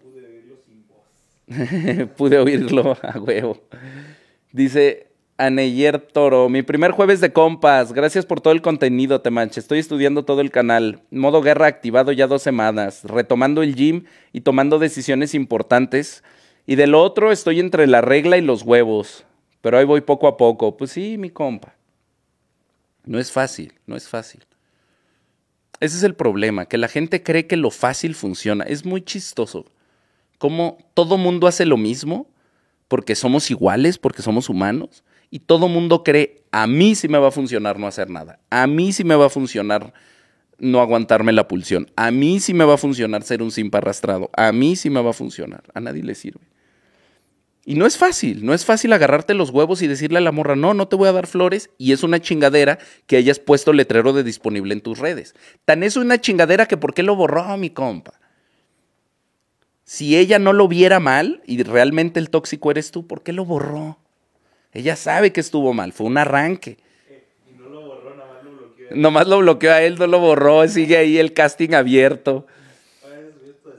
S3: Pude oírlo sin voz. *laughs* Pude oírlo a huevo. Dice, Aneyer Toro. Mi primer jueves de compas. Gracias por todo el contenido, te manche. Estoy estudiando todo el canal. Modo guerra activado ya dos semanas. Retomando el gym y tomando decisiones importantes. Y del otro estoy entre la regla y los huevos. Pero ahí voy poco a poco. Pues sí, mi compa. No es fácil, no es fácil. Ese es el problema, que la gente cree que lo fácil funciona. Es muy chistoso. Como todo mundo hace lo mismo porque somos iguales, porque somos humanos y todo mundo cree, a mí sí me va a funcionar no hacer nada, a mí sí me va a funcionar no aguantarme la pulsión, a mí sí me va a funcionar ser un simpa arrastrado, a mí sí me va a funcionar, a nadie le sirve. Y no es fácil, no es fácil agarrarte los huevos y decirle a la morra, no, no te voy a dar flores, y es una chingadera que hayas puesto letrero de disponible en tus redes. Tan es una chingadera que ¿por qué lo borró mi compa? Si ella no lo viera mal y realmente el tóxico eres tú, ¿por qué lo borró? Ella sabe que estuvo mal, fue un arranque. Eh, y no lo borró, más lo bloqueó. él. Nomás lo bloqueó a él, no lo borró, sigue ahí el casting abierto.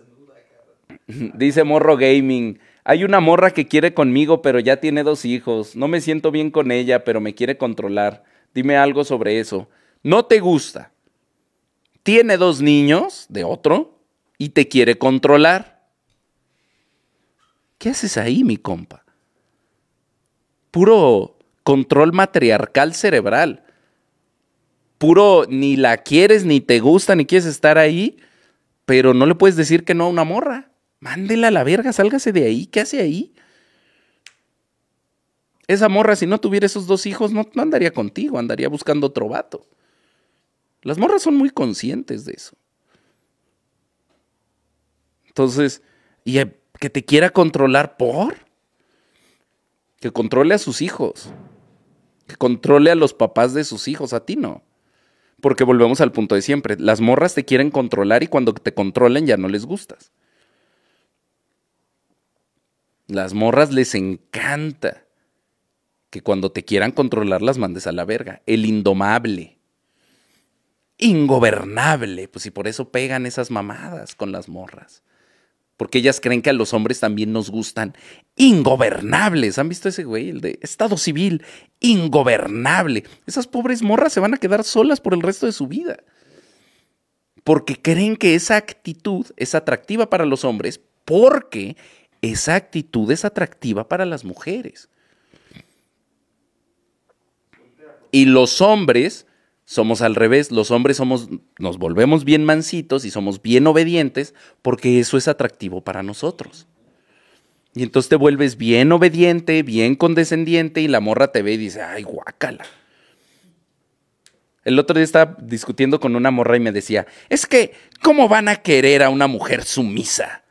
S3: *laughs* Dice Morro Gaming. Hay una morra que quiere conmigo, pero ya tiene dos hijos. No me siento bien con ella, pero me quiere controlar. Dime algo sobre eso. No te gusta. Tiene dos niños de otro y te quiere controlar. ¿Qué haces ahí, mi compa? puro control matriarcal cerebral. Puro, ni la quieres, ni te gusta, ni quieres estar ahí, pero no le puedes decir que no a una morra. Mándela a la verga, sálgase de ahí. ¿Qué hace ahí? Esa morra, si no tuviera esos dos hijos, no, andaría contigo, andaría buscando otro vato. Las morras son muy conscientes de eso. Entonces, y eh, que te quiera controlar por. Que controle a sus hijos. Que controle a los papás de sus hijos, a ti no. Porque volvemos al punto de siempre. Las morras te quieren controlar y cuando te controlen ya no les gustas. Las morras les encanta que cuando te quieran controlar las mandes a la verga. El indomable. Ingobernable. Pues y por eso pegan esas mamadas con las morras porque ellas creen que a los hombres también nos gustan ingobernables. ¿Han visto ese güey? El de Estado Civil, ingobernable. Esas pobres morras se van a quedar solas por el resto de su vida. Porque creen que esa actitud es atractiva para los hombres, porque esa actitud es atractiva para las mujeres. Y los hombres somos al revés, los hombres somos, nos volvemos bien mansitos y somos bien obedientes porque eso es atractivo para nosotros. Y entonces te vuelves bien obediente, bien condescendiente y la morra te ve y dice, ay, guácala. El otro día estaba discutiendo con una morra y me decía, es que, ¿cómo van a querer a una mujer sumisa?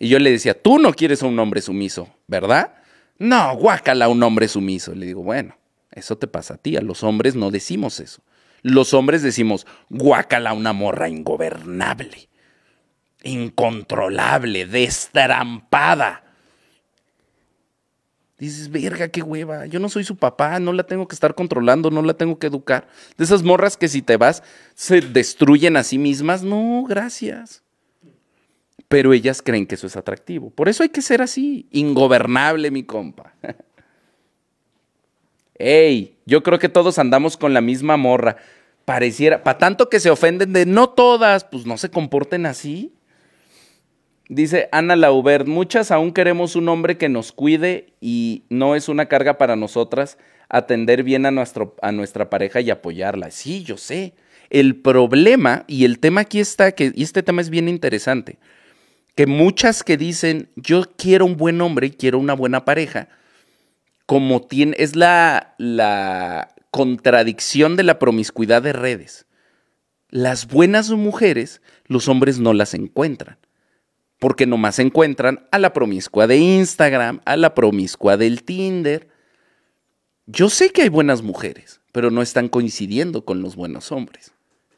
S3: Y yo le decía, tú no quieres a un hombre sumiso, ¿verdad? No, guácala a un hombre sumiso. Le digo, bueno, eso te pasa a ti, a los hombres no decimos eso los hombres decimos, guácala una morra ingobernable,
S2: incontrolable, destrampada.
S3: Dices, verga, qué hueva, yo no soy su papá, no la tengo que estar controlando, no la tengo que educar. De esas morras que si te vas se destruyen a sí mismas, no, gracias. Pero ellas creen que eso es atractivo. Por eso hay que ser así, ingobernable, mi compa. *laughs* Ey, yo creo que todos andamos con la misma morra. Pareciera, para tanto que se ofenden de no todas, pues no se comporten así. Dice Ana Laubert, muchas aún queremos un hombre que nos cuide y no es una carga para nosotras atender bien a, nuestro, a nuestra pareja y apoyarla. Sí, yo sé. El problema, y el tema aquí está, que y este tema es bien interesante, que muchas que dicen, yo quiero un buen hombre, quiero una buena pareja, como tiene, es la, la contradicción de la promiscuidad de redes. Las buenas mujeres, los hombres no las encuentran porque nomás encuentran a la promiscua de Instagram, a la promiscua del Tinder. Yo sé que hay buenas mujeres, pero no están coincidiendo con los buenos hombres.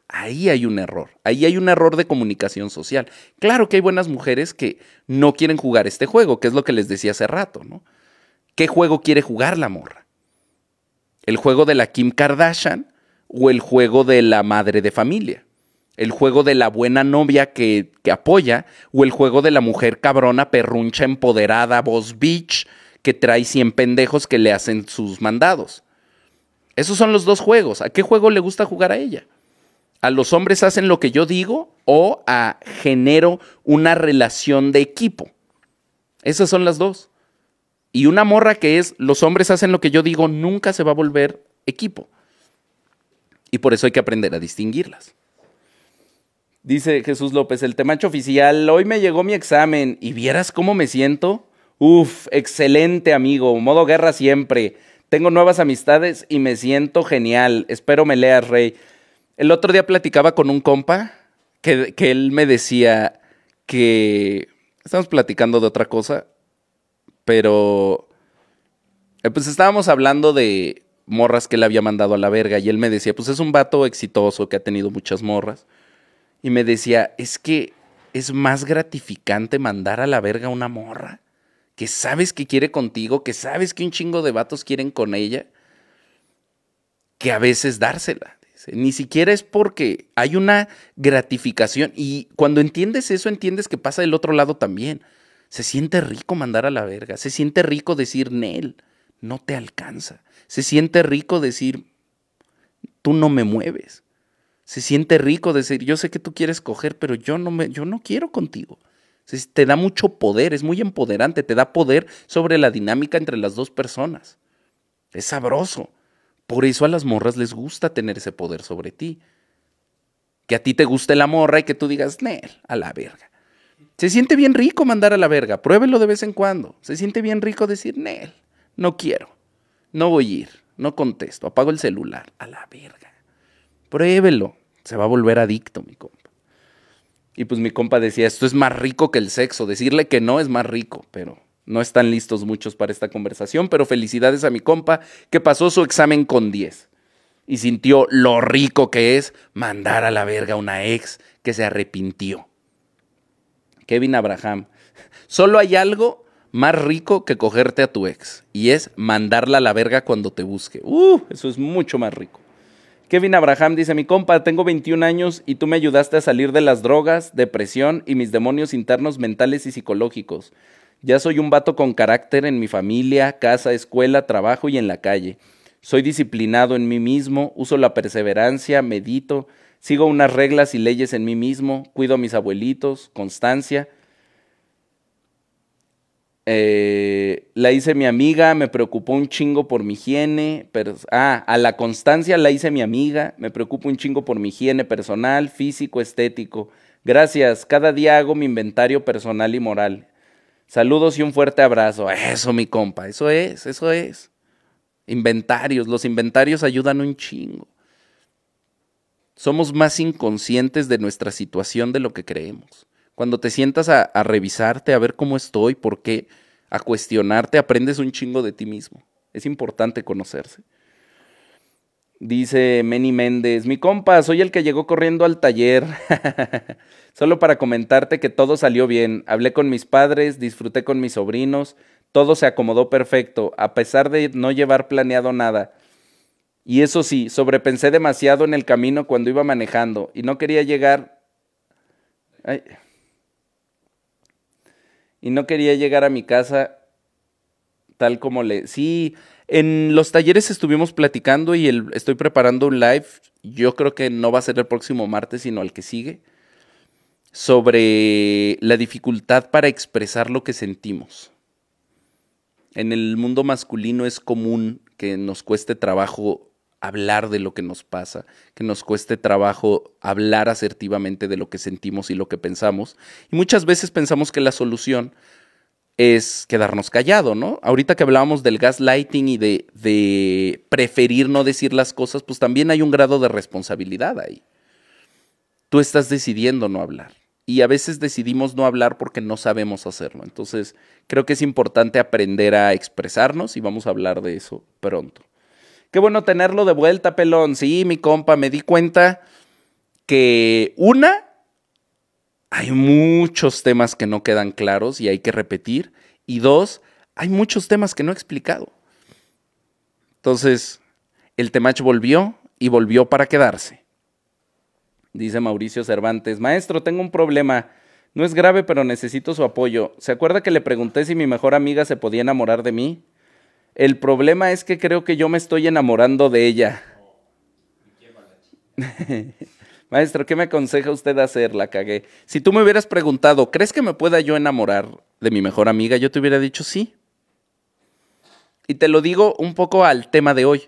S3: Ahí hay un error, ahí hay un error de comunicación social. Claro que hay buenas mujeres que no quieren jugar este juego, que es lo que les decía hace rato, ¿no? ¿Qué juego quiere jugar la morra? ¿El juego de la Kim Kardashian o el juego de la madre de familia? ¿El juego de la buena novia que, apoya o el juego de la mujer cabrona, perruncha, empoderada, voz bitch, que trae 100 pendejos que le hacen sus mandados? Esos son los dos juegos. ¿A qué juego le gusta jugar a ella? ¿A los hombres hacen lo que yo digo o a genero una relación de equipo? Esas son las dos y una morra que es los hombres hacen lo que yo digo, nunca se va a volver equipo. Y por eso hay que aprender a distinguirlas. Dice Jesús López, el temacho oficial, hoy me llegó mi examen y vieras cómo me siento. Uf, excelente amigo, modo guerra siempre. Tengo nuevas amistades y me siento genial. Espero me leas, Rey. El otro día platicaba con un compa que, que él me decía que... Estamos platicando de otra cosa pero, eh, pues estábamos hablando de morras que le había mandado a la verga y él me decía, pues es un vato exitoso que ha tenido muchas morras. Y me decía, es que es más gratificante mandar a la verga una morra que sabes que quiere contigo, que sabes que un chingo de vatos quieren con ella, que a veces dársela. Ni siquiera es porque hay una gratificación. Y cuando entiendes eso, entiendes que pasa del otro lado también. Se siente rico mandar a la verga. Se siente rico decir, Nel, no te alcanza. Se siente rico decir, tú no me mueves. Se siente rico decir, yo sé que tú quieres coger, pero yo no, me, yo no quiero contigo. te da mucho poder, es muy empoderante, te da poder sobre la dinámica entre las dos personas. Es sabroso. Por eso a las morras les gusta tener ese poder sobre ti. Que a ti te guste la morra y que tú digas, Nel, a la verga. Se siente bien rico mandar a la verga, pruébelo de vez en cuando. Se siente bien rico decir, Nel, no quiero, no voy a ir, no contesto, apago el celular, a la verga. Pruébelo, se va a volver adicto, mi compa. Y pues mi compa decía, esto es más rico que el sexo, decirle que no es más rico, pero no están listos muchos para esta conversación, pero felicidades a mi compa que pasó su examen con 10 y sintió lo rico que es mandar a la verga a una ex que se arrepintió. Kevin Abraham, solo hay algo más rico que cogerte a tu ex y es mandarla a la verga cuando te busque. Uh, eso es mucho más rico. Kevin Abraham dice, mi compa, tengo 21 años y tú me ayudaste a salir de las drogas, depresión y mis demonios internos mentales y psicológicos. Ya soy un vato con carácter en mi familia, casa, escuela, trabajo y en la calle. Soy disciplinado en mí mismo, uso la perseverancia, medito, Sigo unas reglas y leyes en mí mismo, cuido a mis abuelitos, constancia. Eh, la hice mi amiga, me preocupó un chingo por mi higiene. ah, a la constancia la hice mi amiga, me preocupó un chingo por mi higiene personal, físico, estético. Gracias, cada día hago mi inventario personal y moral. Saludos y un fuerte abrazo. Eso, mi compa, eso es, eso es. Inventarios, los inventarios ayudan un chingo somos más inconscientes de nuestra situación de lo que creemos. Cuando te sientas a, revisarte, a ver cómo estoy, por qué, a cuestionarte, aprendes un chingo de ti mismo. Es importante conocerse. Dice Menny Méndez, mi compa, soy el que llegó corriendo al taller. *laughs* Solo para comentarte que todo salió bien. Hablé con mis padres, disfruté con mis sobrinos, todo se acomodó perfecto, a pesar de no llevar planeado nada. Y eso sí, sobrepensé demasiado en el camino cuando iba manejando y no quería llegar. Y no quería llegar a mi casa tal como le. Sí, en los talleres estuvimos platicando y el, estoy preparando un live. Yo creo que no va a ser el próximo martes, sino el que sigue. Sobre la dificultad para expresar lo que sentimos. En el mundo masculino es común que nos cueste trabajo hablar de lo que nos pasa, que nos cueste trabajo hablar asertivamente de lo que sentimos y lo que pensamos. Y muchas veces pensamos que la solución es quedarnos callado, ¿no? Ahorita que hablábamos del gaslighting y de preferir no decir las cosas, pues también hay un grado de responsabilidad ahí. Tú estás decidiendo no hablar y a veces decidimos no hablar porque no sabemos hacerlo. Entonces, creo que es importante aprender a expresarnos y vamos a hablar de eso pronto. Qué bueno tenerlo de vuelta, pelón. Sí, mi compa, me di cuenta que una, hay muchos temas que no quedan claros y hay que repetir. Y dos, hay muchos temas que no he explicado. Entonces, el temach volvió y volvió para quedarse. Dice Mauricio Cervantes, maestro, tengo un problema. No es grave, pero necesito su apoyo. ¿Se acuerda que le pregunté si mi mejor amiga se podía enamorar de mí? El problema es que creo que yo me estoy enamorando de ella. *laughs* Maestro, ¿qué me aconseja usted hacer? La cagué. Si tú me hubieras preguntado, ¿crees que me pueda yo enamorar de mi mejor amiga? Yo te hubiera dicho sí. Y te lo digo un poco al tema de hoy.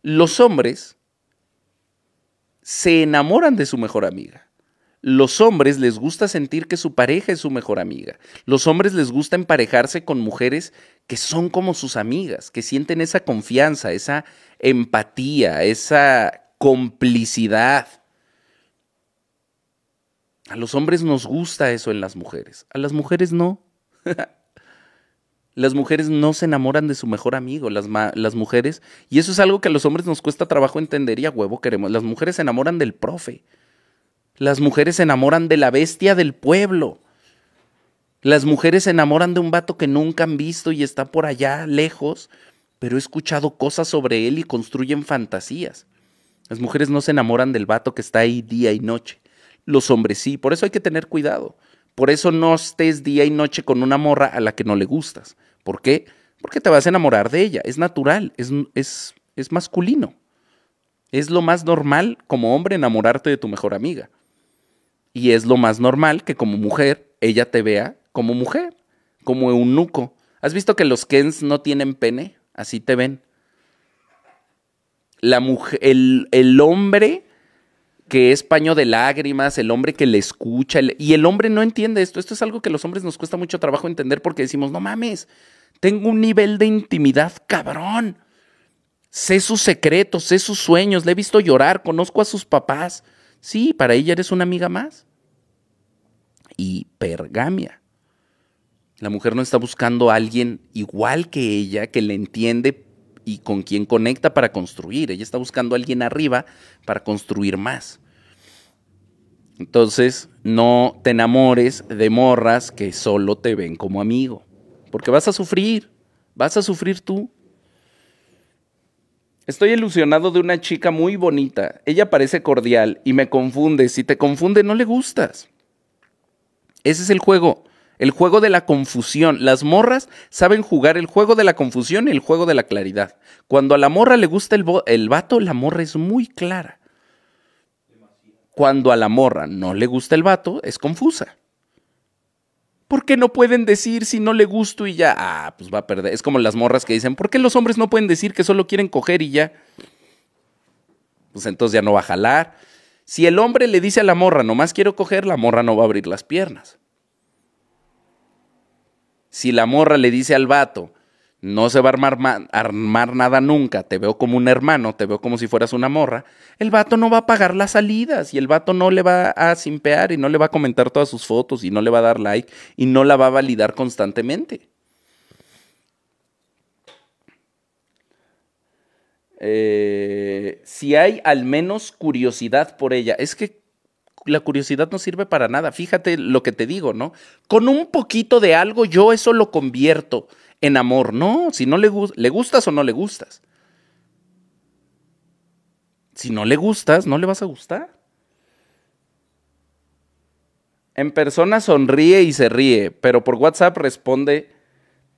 S3: Los hombres se enamoran de su mejor amiga. Los hombres les gusta sentir que su pareja es su mejor amiga. Los hombres les gusta emparejarse con mujeres que son como sus amigas, que sienten esa confianza, esa empatía, esa complicidad. A los hombres nos gusta eso en las mujeres, a las mujeres no. *laughs* las mujeres no se enamoran de su mejor amigo, las, las mujeres, y eso es algo que a los hombres nos cuesta trabajo entender y a huevo queremos, las mujeres se enamoran del profe, las mujeres se enamoran de la bestia del pueblo. Las mujeres se enamoran de un vato que nunca han visto y está por allá, lejos, pero he escuchado cosas sobre él y construyen fantasías. Las mujeres no se enamoran del vato que está ahí día y noche. Los hombres sí, por eso hay que tener cuidado. Por eso no estés día y noche con una morra a la que no le gustas. ¿Por qué? Porque te vas a enamorar de ella. Es natural, es, es, es masculino. Es lo más normal como hombre enamorarte de tu mejor amiga. Y es lo más normal que como mujer ella te vea como mujer, como eunuco. ¿Has visto que los Kens no tienen pene? Así te ven. La mujer, el, hombre que es paño de lágrimas, el hombre que le escucha, y el hombre no entiende esto. Esto es algo que los hombres nos cuesta mucho trabajo entender porque decimos, no mames, tengo un nivel de intimidad cabrón. Sé sus secretos, sé sus sueños, le he visto llorar, conozco a sus papás. Sí, para ella eres una amiga más. Y pergamia. La mujer no está buscando a alguien igual que ella, que le entiende y con quien conecta para construir. Ella está buscando a alguien arriba para construir más. Entonces, no te enamores de morras que solo te ven como amigo, porque vas a sufrir, vas a sufrir tú. Estoy ilusionado de una chica muy bonita. Ella parece cordial y me confunde. Si te confunde, no le gustas. Ese es el juego el juego de la confusión. Las morras saben jugar el juego de la confusión y el juego de la claridad. Cuando a la morra le gusta el, vato, la morra es muy clara. Cuando a la morra no le gusta el vato, es confusa. ¿Por qué no pueden decir si no le gusto y ya? Ah, pues va a perder. Es como las morras que dicen, ¿por qué los hombres no pueden decir que solo quieren coger y ya? Pues entonces ya no va a jalar. Si el hombre le dice a la morra, nomás quiero coger, la morra no va a abrir las piernas. Si la morra le dice al vato, no se va a armar, nada nunca, te veo como un hermano, te veo como si fueras una morra, el vato no va a pagar las salidas y el vato no le va a simpear y no le va a comentar todas sus fotos y no le va a dar like y no la va a validar constantemente. Eh, si hay al menos curiosidad por ella, es que la curiosidad no sirve para nada. Fíjate lo que te digo, ¿no? Con un poquito de algo yo eso lo convierto en amor. No, si no le, le gustas o no le gustas. Si no le gustas, no le vas a gustar. En persona sonríe y se ríe, pero por WhatsApp responde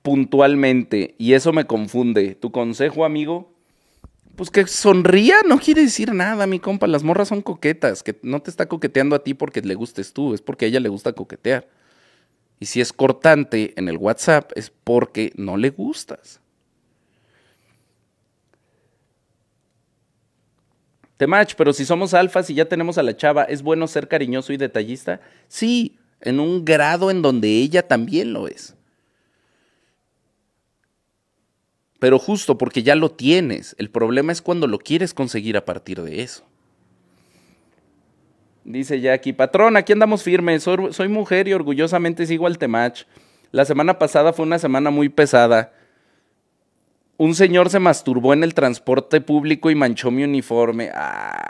S3: puntualmente y eso me confunde. Tu consejo, amigo, pues que sonría no quiere decir nada, mi compa. Las morras son coquetas, que no te está coqueteando a ti porque le gustes tú, es porque a ella le gusta coquetear. Y si es cortante en el WhatsApp, es porque no le gustas. Te match, pero si somos alfas y ya tenemos a la chava, ¿es bueno ser cariñoso y detallista? Sí, en un grado en donde ella también lo es. pero justo porque ya lo tienes. El problema es cuando lo quieres conseguir a partir de eso. Dice Jackie, patrón, aquí andamos firmes. Soy, mujer y orgullosamente sigo al Temach. La semana pasada fue una semana muy pesada. Un señor se masturbó en el transporte público y manchó mi uniforme. Ah.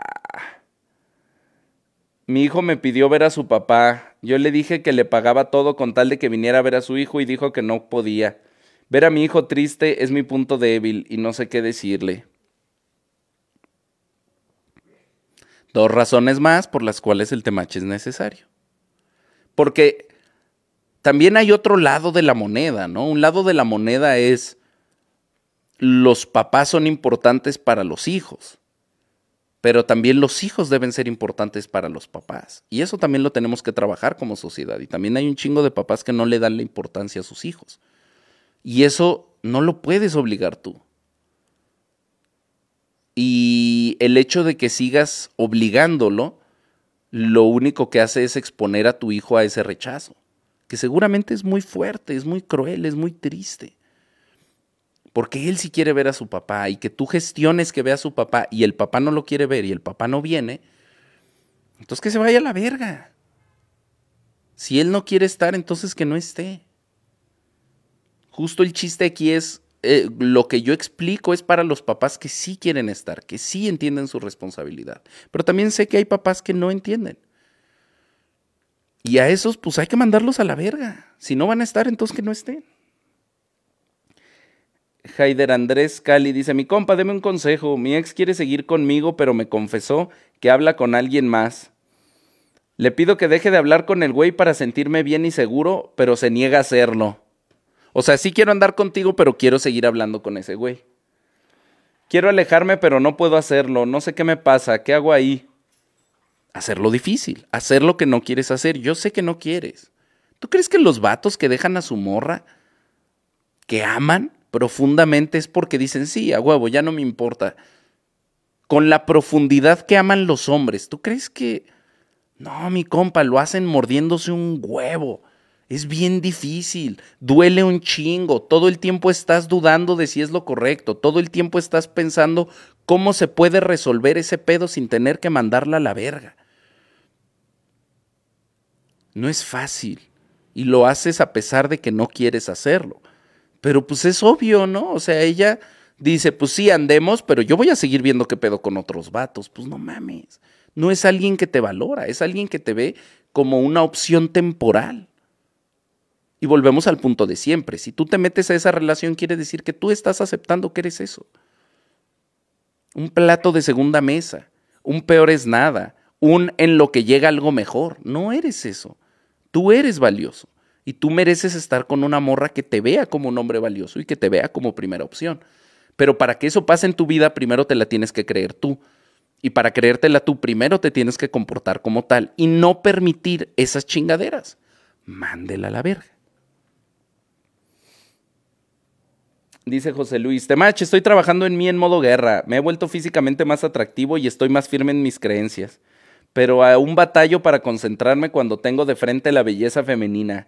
S3: Mi hijo me pidió ver a su papá. Yo le dije que le pagaba todo con tal de que viniera a ver a su hijo y dijo que no podía. Ver a mi hijo triste es mi punto débil y no sé qué decirle. Dos razones más por las cuales el temache es necesario. Porque también hay otro lado de la moneda, ¿no? Un lado de la moneda es los papás son importantes para los hijos, pero también los hijos deben ser importantes para los papás. Y eso también lo tenemos que trabajar como sociedad. Y también hay un chingo de papás que no le dan la importancia a sus hijos. Y eso no lo puedes obligar tú. Y el hecho de que sigas obligándolo, lo único que hace es exponer a tu hijo a ese rechazo, que seguramente es muy fuerte, es muy cruel, es muy triste. Porque él sí quiere ver a su papá y que tú gestiones que vea a su papá y el papá no lo quiere ver y el papá no viene, entonces que se vaya a la verga. Si él no quiere estar, entonces que no esté justo el chiste aquí es, eh, lo que yo explico es para los papás que sí quieren estar, que sí entienden su responsabilidad. Pero también sé que hay papás que no entienden. Y a esos, pues hay que mandarlos a la verga. Si no van a estar, entonces que no estén. Haider Andrés Cali dice: Mi compa, deme un consejo. Mi ex quiere seguir conmigo, pero me confesó que habla con alguien más. Le pido que deje de hablar con el güey para sentirme bien y seguro, pero se niega a hacerlo. O sea, sí quiero andar contigo, pero quiero seguir hablando con ese güey. Quiero alejarme, pero no puedo hacerlo. No sé qué me pasa. ¿Qué hago ahí? Hacerlo difícil. Hacer lo que no quieres hacer. Yo sé que no quieres. ¿Tú crees que los vatos que dejan a su morra, que aman profundamente, es porque dicen, sí, a huevo, ya no me importa? Con la profundidad que aman los hombres, ¿tú crees que... No, mi compa, lo hacen mordiéndose un huevo es bien difícil, duele un chingo, todo el tiempo estás dudando de si es lo correcto, todo el tiempo estás pensando cómo se puede resolver ese pedo sin tener que mandarla a la verga. No es fácil y lo haces a pesar de que no quieres hacerlo. Pero pues es obvio, ¿no? O sea, ella dice, pues sí, andemos, pero yo voy a seguir viendo qué pedo con otros vatos. Pues no mames, no es alguien que te valora, es alguien que te ve como una opción temporal. Y volvemos al punto de siempre. Si tú te metes a esa relación, quiere decir que tú estás aceptando que eres eso. Un plato de segunda mesa, un peor es nada, un en lo que llega algo mejor. No eres eso. Tú eres valioso y tú mereces estar con una morra que te vea como un hombre valioso y que te vea como primera opción. Pero para que eso pase en tu vida, primero te la tienes que creer tú. Y para creértela tú, primero te tienes que comportar como tal y no permitir esas chingaderas. Mándela a la verga. Dice José Luis, Temache, estoy trabajando en mí en modo guerra. Me he vuelto físicamente más atractivo y estoy más firme en mis creencias. Pero aún batallo para concentrarme cuando tengo de frente la belleza femenina.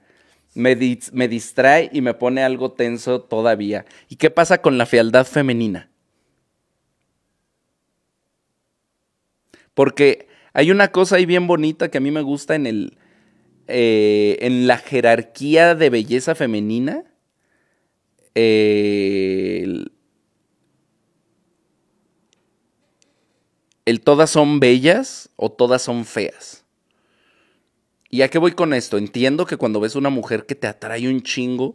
S3: Me, me distrae y me pone algo tenso todavía. ¿Y qué pasa con la fealdad femenina? Porque hay una cosa ahí bien bonita que a mí me gusta en, el, eh, en la jerarquía de belleza femenina el, todas son bellas o todas son feas. ¿Y a qué voy con esto? Entiendo que cuando ves una mujer que te atrae un chingo,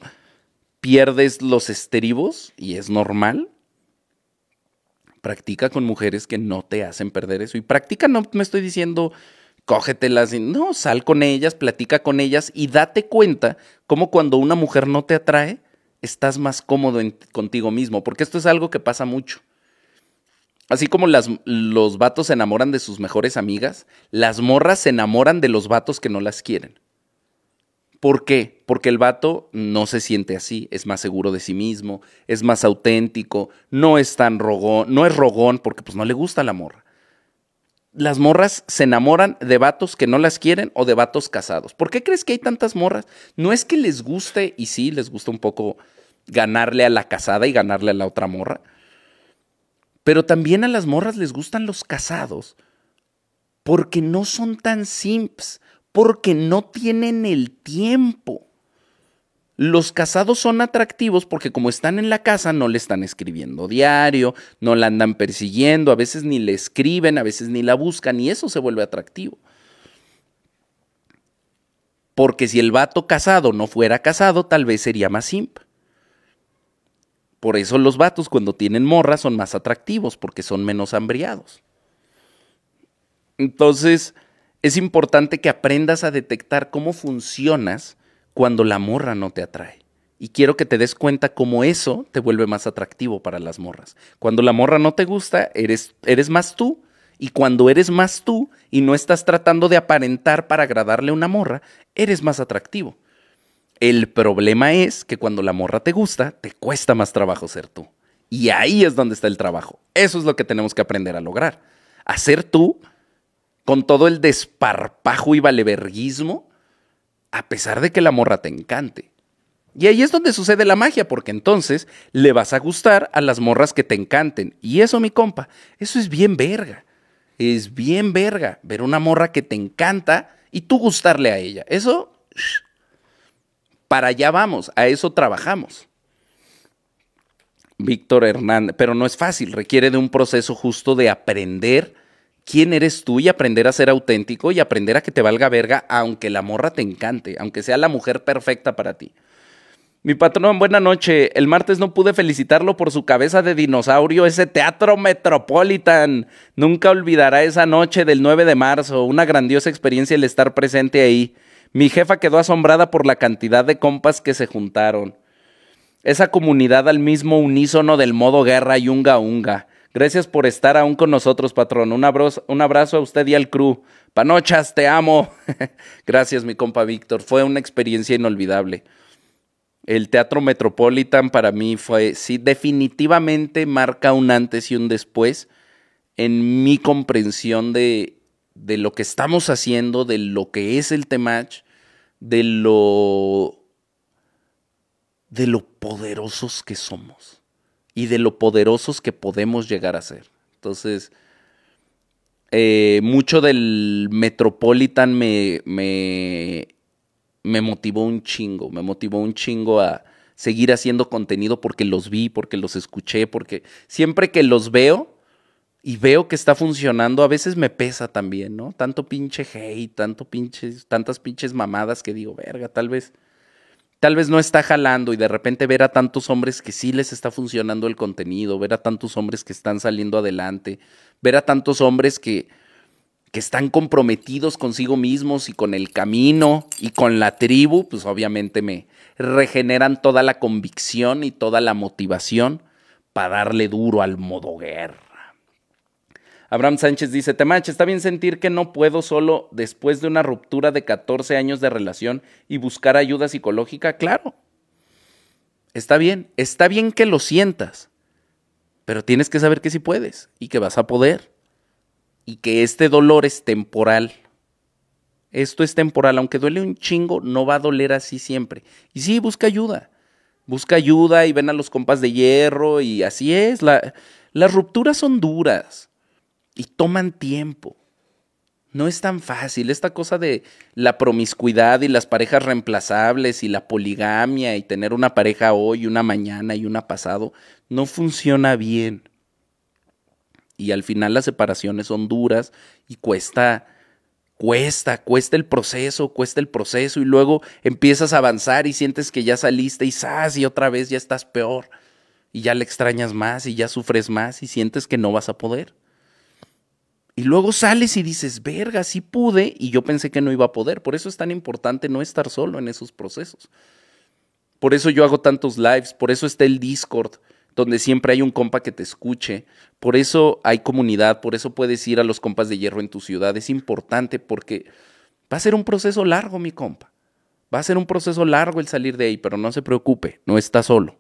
S3: pierdes los estribos y es normal. Practica con mujeres que no te hacen perder eso. Y practica, no me estoy diciendo cógetelas, no, sal con ellas, platica con ellas y date cuenta cómo cuando una mujer no te atrae, estás más cómodo contigo mismo, porque esto es algo que pasa mucho. Así como los vatos se enamoran de sus mejores amigas, las morras se enamoran de los vatos que no las quieren. ¿Por qué? Porque el vato no se siente así, es más seguro de sí mismo, es más auténtico, no es tan rogón, no es rogón porque pues no le gusta la morra las morras se enamoran de vatos que no las quieren o de vatos casados. ¿Por qué crees que hay tantas morras? No es que les guste, y sí, les gusta un poco ganarle a la casada y ganarle a la otra morra. Pero también a las morras les gustan los casados porque no son tan simps, porque no tienen el tiempo. Los casados son atractivos porque como están en la casa no le están escribiendo diario, no la andan persiguiendo, a veces ni le escriben, a veces ni la buscan y eso se vuelve atractivo. Porque si el vato casado no fuera casado, tal vez sería más simp. Por eso los vatos cuando tienen morra son más atractivos porque son menos hambriados. Entonces, es importante que aprendas a detectar cómo funcionas cuando la morra no te atrae. Y quiero que te des cuenta cómo eso te vuelve más atractivo para las morras. Cuando la morra no te gusta, eres, eres más tú. Y cuando eres más tú y no estás tratando de aparentar para agradarle a una morra, eres más atractivo. El problema es que cuando la morra te gusta, te cuesta más trabajo ser tú. Y ahí es donde está el trabajo. Eso es lo que tenemos que aprender a lograr. Hacer tú con todo el desparpajo y valeverguismo a pesar de que la morra te encante. Y ahí es donde sucede la magia, porque entonces le vas a gustar a las morras que te encanten. Y eso, mi compa, eso es bien verga. Es bien verga ver una morra que te encanta y tú gustarle a ella. Eso, para allá vamos, a eso trabajamos. Víctor Hernández, pero no es fácil, requiere de un proceso justo de aprender quién eres tú y aprender a ser auténtico y aprender a que te valga verga, aunque la morra te encante, aunque sea la mujer perfecta para ti. Mi patrón, buena noche. El martes no pude felicitarlo por su cabeza de dinosaurio, ese teatro Metropolitan. Nunca olvidará esa noche del 9 de marzo, una grandiosa experiencia el estar presente ahí. Mi jefa quedó asombrada por la cantidad de compas que se juntaron. Esa comunidad al mismo unísono del modo guerra y unga unga. Gracias por estar aún con nosotros, patrón. Un abrazo, a usted y al crew. Panochas, te amo. *laughs* Gracias, mi compa Víctor. Fue una experiencia inolvidable. El Teatro Metropolitan para mí fue, sí, definitivamente marca un antes y un después en mi comprensión de, de lo que estamos haciendo, de lo que es el Temach, de lo, de lo poderosos que somos y de lo poderosos que podemos llegar a ser. Entonces, eh, mucho del Metropolitan me, me, motivó un chingo, me motivó un chingo a seguir haciendo contenido porque los vi, porque los escuché, porque siempre que los veo y veo que está funcionando, a veces me pesa también, ¿no? Tanto pinche hate, tanto pinches, tantas pinches mamadas que digo, verga, tal vez tal vez no está jalando y de repente ver a tantos hombres que sí les está funcionando el contenido, ver a tantos hombres que están saliendo adelante, ver a tantos hombres que, que están comprometidos consigo mismos y con el camino y con la tribu, pues obviamente me regeneran toda la convicción y toda la motivación para darle duro al modoguer. Abraham Sánchez dice, Te manches, está bien sentir que no puedo solo después de una ruptura de 14 años de relación y buscar ayuda psicológica. Claro, está bien, está bien que lo sientas, pero tienes que saber que sí puedes y que vas a poder y que este dolor es temporal. Esto es temporal, aunque duele un chingo, no va a doler así siempre. Y sí, busca ayuda. Busca ayuda y ven a los compas de hierro y así es. La, las rupturas son duras y toman tiempo. No es tan fácil esta cosa de la promiscuidad y las parejas reemplazables y la poligamia y tener una pareja hoy, una mañana y una pasado, no funciona bien. Y al final las separaciones son duras y cuesta, cuesta, cuesta el proceso, cuesta el proceso y luego empiezas a avanzar y sientes que ya saliste y ¡zas! y otra vez ya estás peor y ya le extrañas más y ya sufres más y sientes que no vas a poder. Y luego sales y dices, verga, sí pude y yo pensé que no iba a poder. Por eso es tan importante no estar solo en esos procesos. Por eso yo hago tantos lives, por eso está el Discord, donde siempre hay un compa que te escuche, por eso hay comunidad, por eso puedes ir a los compas de hierro en tu ciudad. Es importante porque va a ser un proceso largo, mi compa. Va a ser un proceso largo el salir de ahí, pero no se preocupe, no está solo.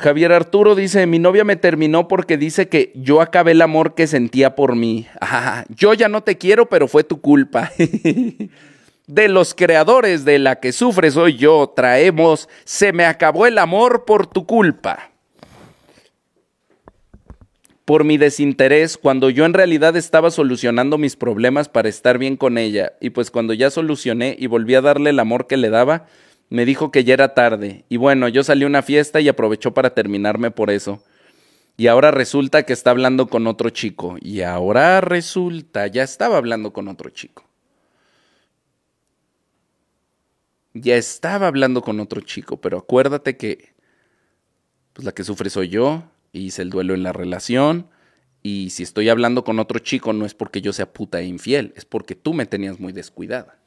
S3: Javier Arturo dice, mi novia me terminó porque dice que yo acabé el amor que sentía por mí. *laughs* Ah, yo ya no te quiero, pero fue tu culpa. *laughs* de los creadores de la que sufres soy yo traemos, se me acabó el amor por tu culpa. Por mi desinterés, cuando yo en realidad estaba solucionando mis problemas para estar bien con ella, y pues cuando ya solucioné y volví a darle el amor que le daba, me dijo que ya era tarde y bueno, yo salí a una fiesta y aprovechó para terminarme por eso. Y ahora resulta que está hablando con otro chico. Y ahora resulta, ya estaba hablando con otro chico. Ya estaba hablando con otro chico, pero acuérdate que pues la que sufre soy yo hice el duelo en la relación. Y si estoy hablando con otro chico no es porque yo sea puta e infiel, es porque tú me tenías muy descuidada.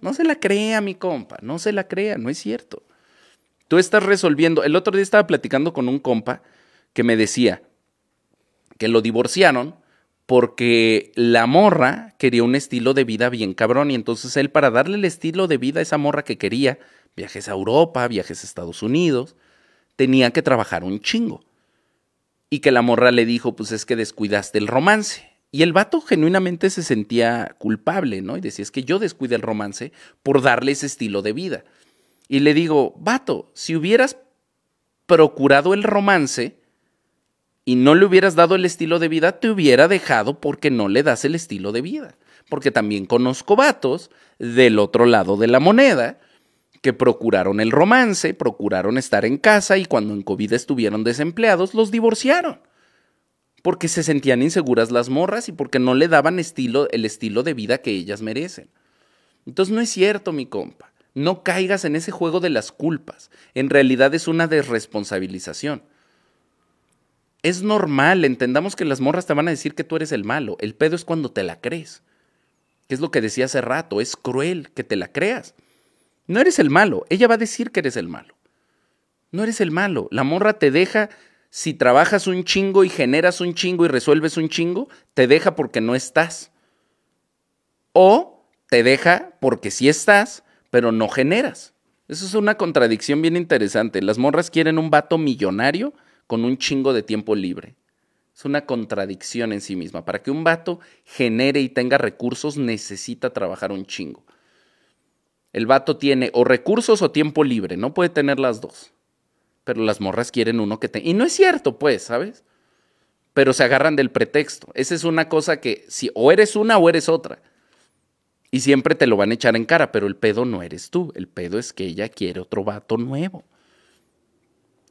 S3: No se la crea, mi compa, no se la crea, no es cierto. Tú estás resolviendo. El otro día estaba platicando con un compa que me decía que lo divorciaron porque la morra quería un estilo de vida bien cabrón y entonces él para darle el estilo de vida a esa morra que quería, viajes a Europa, viajes a Estados Unidos, tenía que trabajar un chingo. Y que la morra le dijo, pues es que descuidaste el romance. Y el vato genuinamente se sentía culpable, ¿no? Y decía, es que yo descuido el romance por darle ese estilo de vida. Y le digo, vato, si hubieras procurado el romance y no le hubieras dado el estilo de vida, te hubiera dejado porque no le das el estilo de vida. Porque también conozco vatos del otro lado de la moneda que procuraron el romance, procuraron estar en casa y cuando en COVID estuvieron desempleados, los divorciaron porque se sentían inseguras las morras y porque no le daban estilo, el estilo de vida que ellas merecen. Entonces no es cierto, mi compa. No caigas en ese juego de las culpas. En realidad es una desresponsabilización. Es normal, entendamos que las morras te van a decir que tú eres el malo. El pedo es cuando te la crees. Que es lo que decía hace rato, es cruel que te la creas. No eres el malo, ella va a decir que eres el malo. No eres el malo, la morra te deja si trabajas un chingo y generas un chingo y resuelves un chingo, te deja porque no estás. O te deja porque sí estás, pero no generas. Eso es una contradicción bien interesante. Las morras quieren un vato millonario con un chingo de tiempo libre. Es una contradicción en sí misma. Para que un vato genere y tenga recursos necesita trabajar un chingo. El vato tiene o recursos o tiempo libre, no puede tener las dos pero las morras quieren uno que te... Y no es cierto, pues, ¿sabes? Pero se agarran del pretexto. Esa es una cosa que si o eres una o eres otra. Y siempre te lo van a echar en cara, pero el pedo no eres tú. El pedo es que ella quiere otro vato nuevo.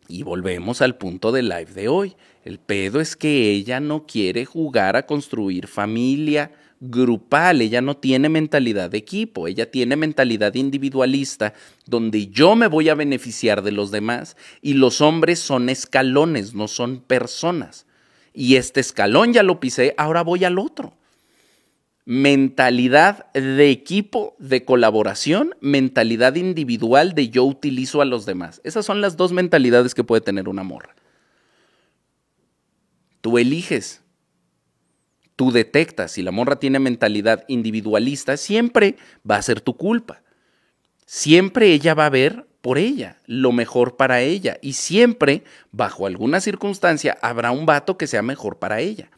S3: Y volvemos al punto del live de hoy. El pedo es que ella no quiere jugar a construir familia grupal, ella no tiene mentalidad de equipo, ella tiene mentalidad individualista donde yo me voy a beneficiar de los demás y los hombres son escalones, no son personas. Y este escalón ya lo pisé, ahora voy al otro. Mentalidad de equipo, de colaboración, mentalidad individual de yo utilizo a los demás. Esas son las dos mentalidades que puede tener una morra. Tú eliges tú detectas, si la morra tiene mentalidad individualista, siempre va a ser tu culpa. Siempre ella va a ver por ella, lo mejor para ella. Y siempre, bajo alguna circunstancia, habrá un vato que sea mejor para ella.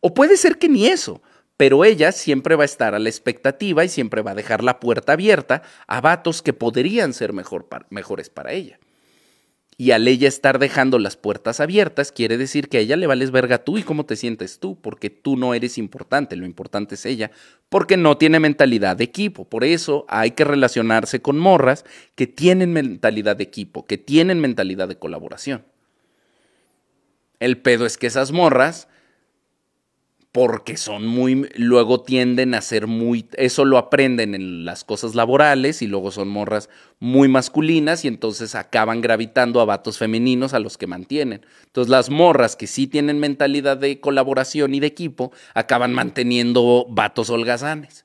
S3: O puede ser que ni eso, pero ella siempre va a estar a la expectativa y siempre va a dejar la puerta abierta a vatos que podrían ser mejores para ella y al ella estar dejando las puertas abiertas, quiere decir que a ella le vales verga tú y cómo te sientes tú, porque tú no eres importante, lo importante es ella, porque no tiene mentalidad de equipo. Por eso hay que relacionarse con morras que tienen mentalidad de equipo, que tienen mentalidad de colaboración. El pedo es que esas morras porque son muy, luego tienden a ser muy, eso lo aprenden en las cosas laborales y luego son morras muy masculinas y entonces acaban gravitando a vatos femeninos a los que mantienen. Entonces las morras que sí tienen mentalidad de colaboración y de equipo acaban manteniendo vatos holgazanes.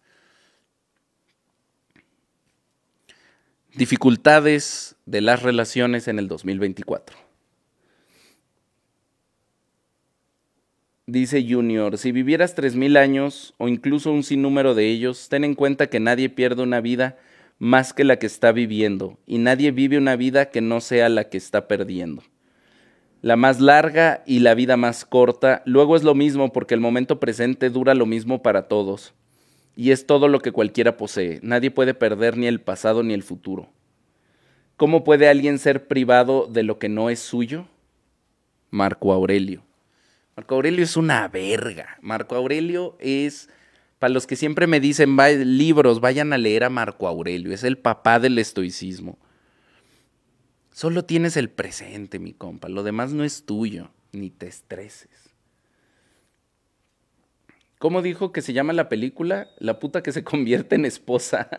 S3: Dificultades de las relaciones en el 2024. Dice Junior, si vivieras 3.000 años o incluso un sinnúmero de ellos, ten en cuenta que nadie pierde una vida más que la que está viviendo y nadie vive una vida que no sea la que está perdiendo. La más larga y la vida más corta, luego es lo mismo porque el momento presente dura lo mismo para todos y es todo lo que cualquiera posee. Nadie puede perder ni el pasado ni el futuro. ¿Cómo puede alguien ser privado de lo que no es suyo? Marco Aurelio. Marco Aurelio es una verga. Marco Aurelio es, para los que siempre me dicen, libros, vayan a leer a Marco Aurelio, es el papá del estoicismo. Solo tienes el presente, mi compa, lo demás no es tuyo, ni te estreses. ¿Cómo dijo que se llama la película? La puta que se convierte en esposa.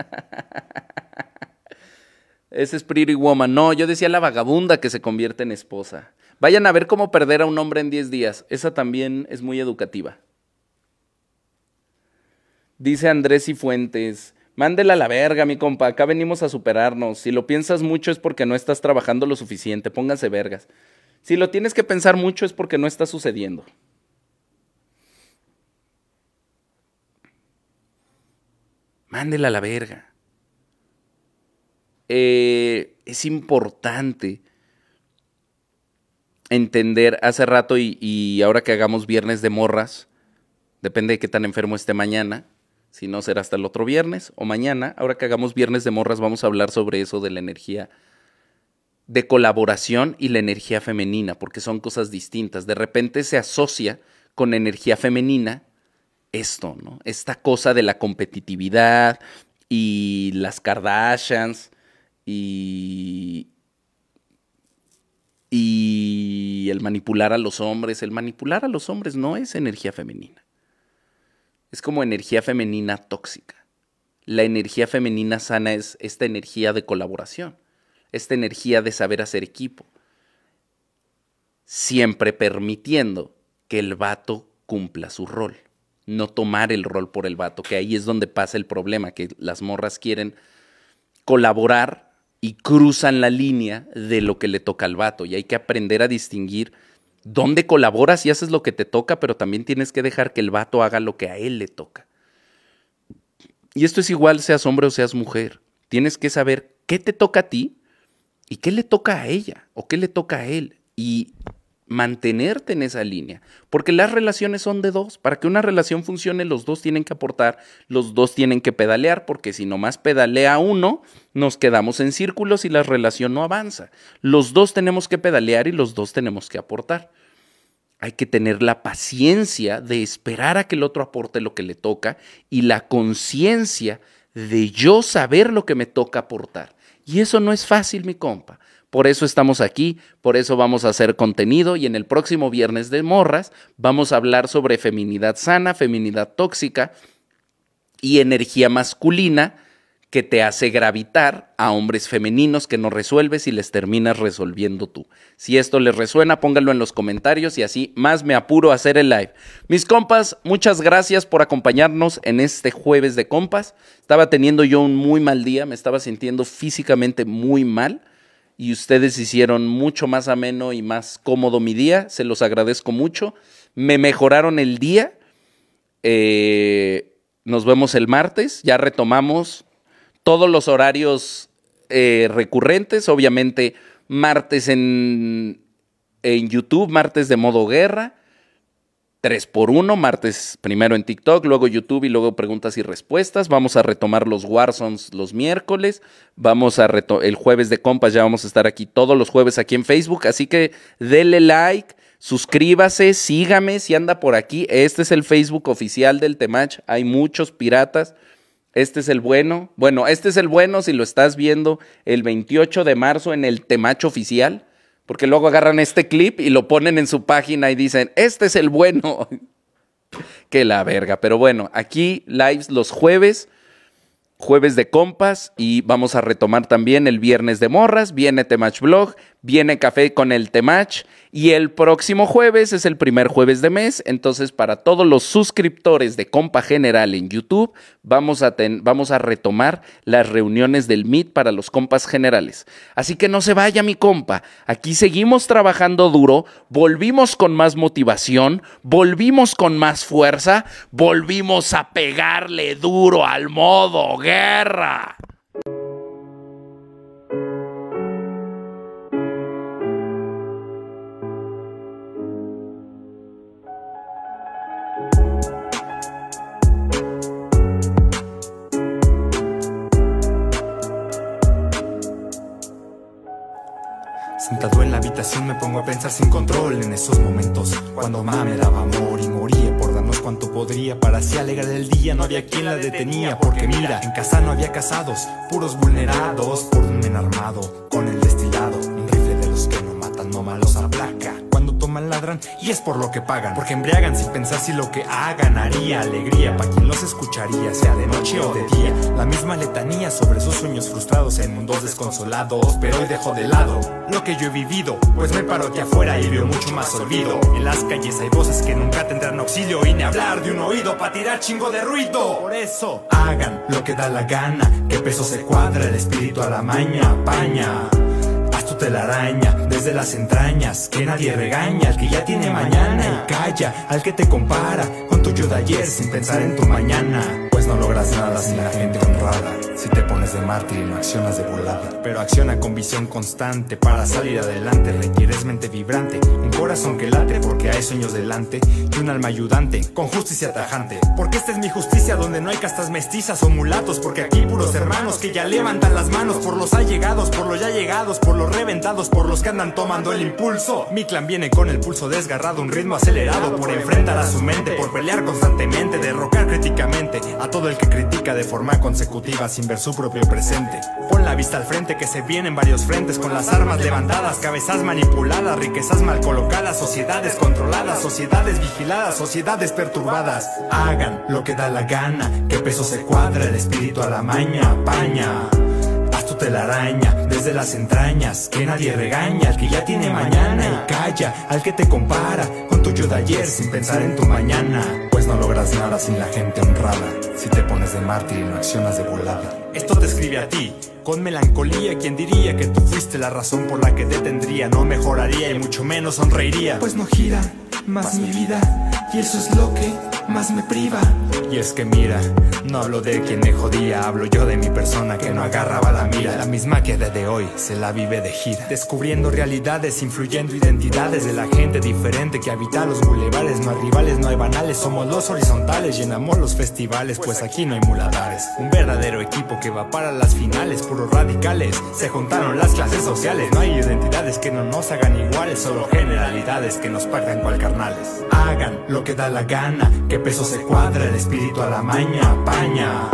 S3: *laughs* Ese es Pretty Woman. No, yo decía la vagabunda que se convierte en esposa. Vayan a ver cómo perder a un hombre en 10 días. Esa también es muy educativa. Dice Andrés y Fuentes, mándela a la verga, mi compa, acá venimos a superarnos. Si lo piensas mucho es porque no estás trabajando lo suficiente, pónganse vergas. Si lo tienes que pensar mucho es porque no está sucediendo. Mándela a la verga. Eh, es importante entender hace rato y, ahora que hagamos viernes de morras, depende de qué tan enfermo esté mañana, si no será hasta el otro viernes o mañana, ahora que hagamos viernes de morras vamos a hablar sobre eso de la energía de colaboración y la energía femenina, porque son cosas distintas. De repente se asocia con energía femenina esto, ¿no? Esta cosa de la competitividad y las Kardashians y, y el manipular a los hombres. El manipular a los hombres no es energía femenina. Es como energía femenina tóxica. La energía femenina sana es esta energía de colaboración, esta energía de saber hacer equipo, siempre permitiendo que el vato cumpla su rol, no tomar el rol por el vato, que ahí es donde pasa el problema, que las morras quieren colaborar y cruzan la línea de lo que le toca al vato. Y hay que aprender a distinguir dónde colaboras y haces lo que te toca, pero también tienes que dejar que el vato haga lo que a él le toca. Y esto es igual, seas hombre o seas mujer. Tienes que saber qué te toca a ti y qué le toca a ella o qué le toca a él. Y mantenerte en esa línea, porque las relaciones son de dos. Para que una relación funcione, los dos tienen que aportar, los dos tienen que pedalear, porque si nomás pedalea uno, nos quedamos en círculos y la relación no avanza. Los dos tenemos que pedalear y los dos tenemos que aportar. Hay que tener la paciencia de esperar a que el otro aporte lo que le toca y la conciencia de yo saber lo que me toca aportar. Y eso no es fácil, mi compa. Por eso estamos aquí, por eso vamos a hacer contenido y en el próximo viernes de morras vamos a hablar sobre feminidad sana, feminidad tóxica y energía masculina que te hace gravitar a hombres femeninos que no resuelves y les terminas resolviendo tú. Si esto les resuena, pónganlo en los comentarios y así más me apuro a hacer el live. Mis compas, muchas gracias por acompañarnos en este jueves de compas. Estaba teniendo yo un muy mal día, me estaba sintiendo físicamente muy mal y ustedes hicieron mucho más ameno y más cómodo mi día. Se los agradezco mucho. Me mejoraron el día. Eh, nos vemos el martes. Ya retomamos todos los horarios eh, recurrentes. Obviamente, martes en YouTube, martes de modo guerra. 3 por 1 martes primero en TikTok, luego YouTube y luego preguntas y respuestas. Vamos a retomar los Warzones los miércoles. Vamos a retomar el jueves de compas, ya vamos a estar aquí todos los jueves aquí en Facebook. Así que dele like, suscríbase, sígame si anda por aquí. Este es el Facebook oficial del Temach. Hay muchos piratas. Este es el bueno. Bueno, este es el bueno si lo estás viendo el 28 de marzo en el Temach oficial. Porque luego agarran este clip y lo ponen en su página y dicen, este es el bueno. *laughs* que la verga. Pero bueno, aquí lives los jueves, jueves de compas y vamos a retomar también el viernes de morras, viene T-Match Blog, viene café con el Temach. Y el próximo jueves es el primer jueves de mes, entonces para todos los suscriptores de Compa General en YouTube, vamos a, vamos a retomar las reuniones del Meet para los compas generales. Así que no se vaya mi compa, aquí seguimos trabajando duro, volvimos con más motivación, volvimos con más
S2: fuerza, volvimos a pegarle duro al modo guerra.
S1: Sentado en la habitación me pongo a pensar sin control en esos momentos Cuando mamá me daba amor y moría por darnos cuanto podría Para si alegrar el día no había quien la detenía Porque mira, en casa no había casados, puros vulnerados Por un enarmado con el destino y es por lo que pagan. Porque embriagan sin pensar si lo que hagan haría alegría para quien los escucharía, sea de noche o de día. La misma letanía sobre sus sueños frustrados en mundos desconsolados, pero hoy dejo de lado lo que yo he vivido, pues me paro aquí afuera y veo mucho más olvido. En las calles hay voces que nunca tendrán auxilio y ni hablar de un oído para tirar chingo de ruido. Por eso, hagan lo que da la gana, que peso se cuadra, el espíritu a la maña apaña la araña desde las entrañas. Que nadie regaña al que ya tiene mañana y calla al que te compara con tu yo de ayer sin pensar en tu mañana no logras nada sin la gente honrada. Si te pones de mártir y no accionas de volada. Pero acciona con visión constante. Para salir adelante requieres mente vibrante. Un corazón que late porque hay sueños delante. Y un alma ayudante con justicia tajante. Porque esta es mi justicia donde no hay castas mestizas o mulatos. Porque aquí puros hermanos que ya levantan las manos por los allegados, por los ya llegados, por los reventados, por los que andan tomando el impulso. Mi clan viene con el pulso desgarrado, un ritmo acelerado por enfrentar a su mente, por pelear constantemente, derrocar críticamente todo el que critica de forma consecutiva sin ver su propio presente. Pon la vista al frente que se vienen varios frentes con las armas levantadas, cabezas manipuladas, riquezas mal colocadas, sociedades controladas, sociedades vigiladas, sociedades perturbadas. Hagan lo que da la gana, que peso se cuadra, el espíritu a la maña, apaña. Haz tu telaraña desde las entrañas, que nadie regaña al que ya tiene mañana y calla al que te compara con tuyo de ayer sin pensar en tu mañana pues no logras nada sin la gente honrada. Si te pones de mártir y no accionas de volada. Esto te escribe a ti, con melancolía, quien diría que tú fuiste la razón por la que te tendría. No mejoraría y mucho menos sonreiría, pues no gira más mi vida Y eso es lo que más me priva Y es que mira, no hablo de quien me jodía Hablo yo de mi persona que no agarraba la mira La misma que desde hoy se la vive de gira Descubriendo realidades, influyendo identidades De la gente diferente que habita los bulevares No hay rivales, no hay banales, somos los horizontales Llenamos los festivales, pues aquí no hay muladares Un verdadero equipo que va para las finales Puros radicales, se juntaron las clases sociales No hay identidades que no nos hagan iguales Solo generalidades que nos partan cualquier Hagan lo que da la gana, que peso se cuadra, el espíritu a la maña, apaña.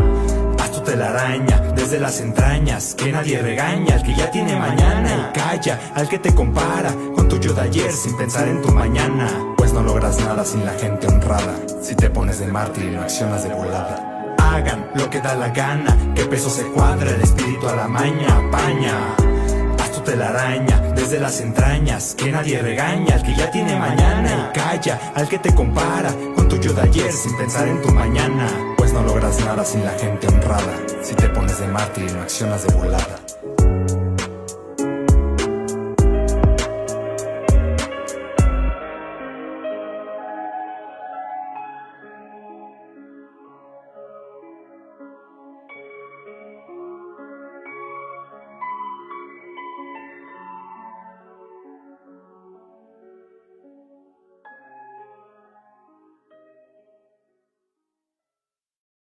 S1: Haz tu telaraña desde las entrañas, que nadie regaña al que ya tiene mañana. Y calla al que te compara con tu yo de ayer sin pensar en tu mañana. Pues no logras nada sin la gente honrada, si te pones de mártir y no accionas de volada. Hagan lo que da la gana, que peso se cuadra, el espíritu a la maña, apaña la araña desde las entrañas, que nadie regaña al que ya tiene mañana y calla al que te compara con tu yo de ayer sin pensar en tu mañana, pues no logras nada sin la gente honrada, si te pones de mártir y no accionas de volada.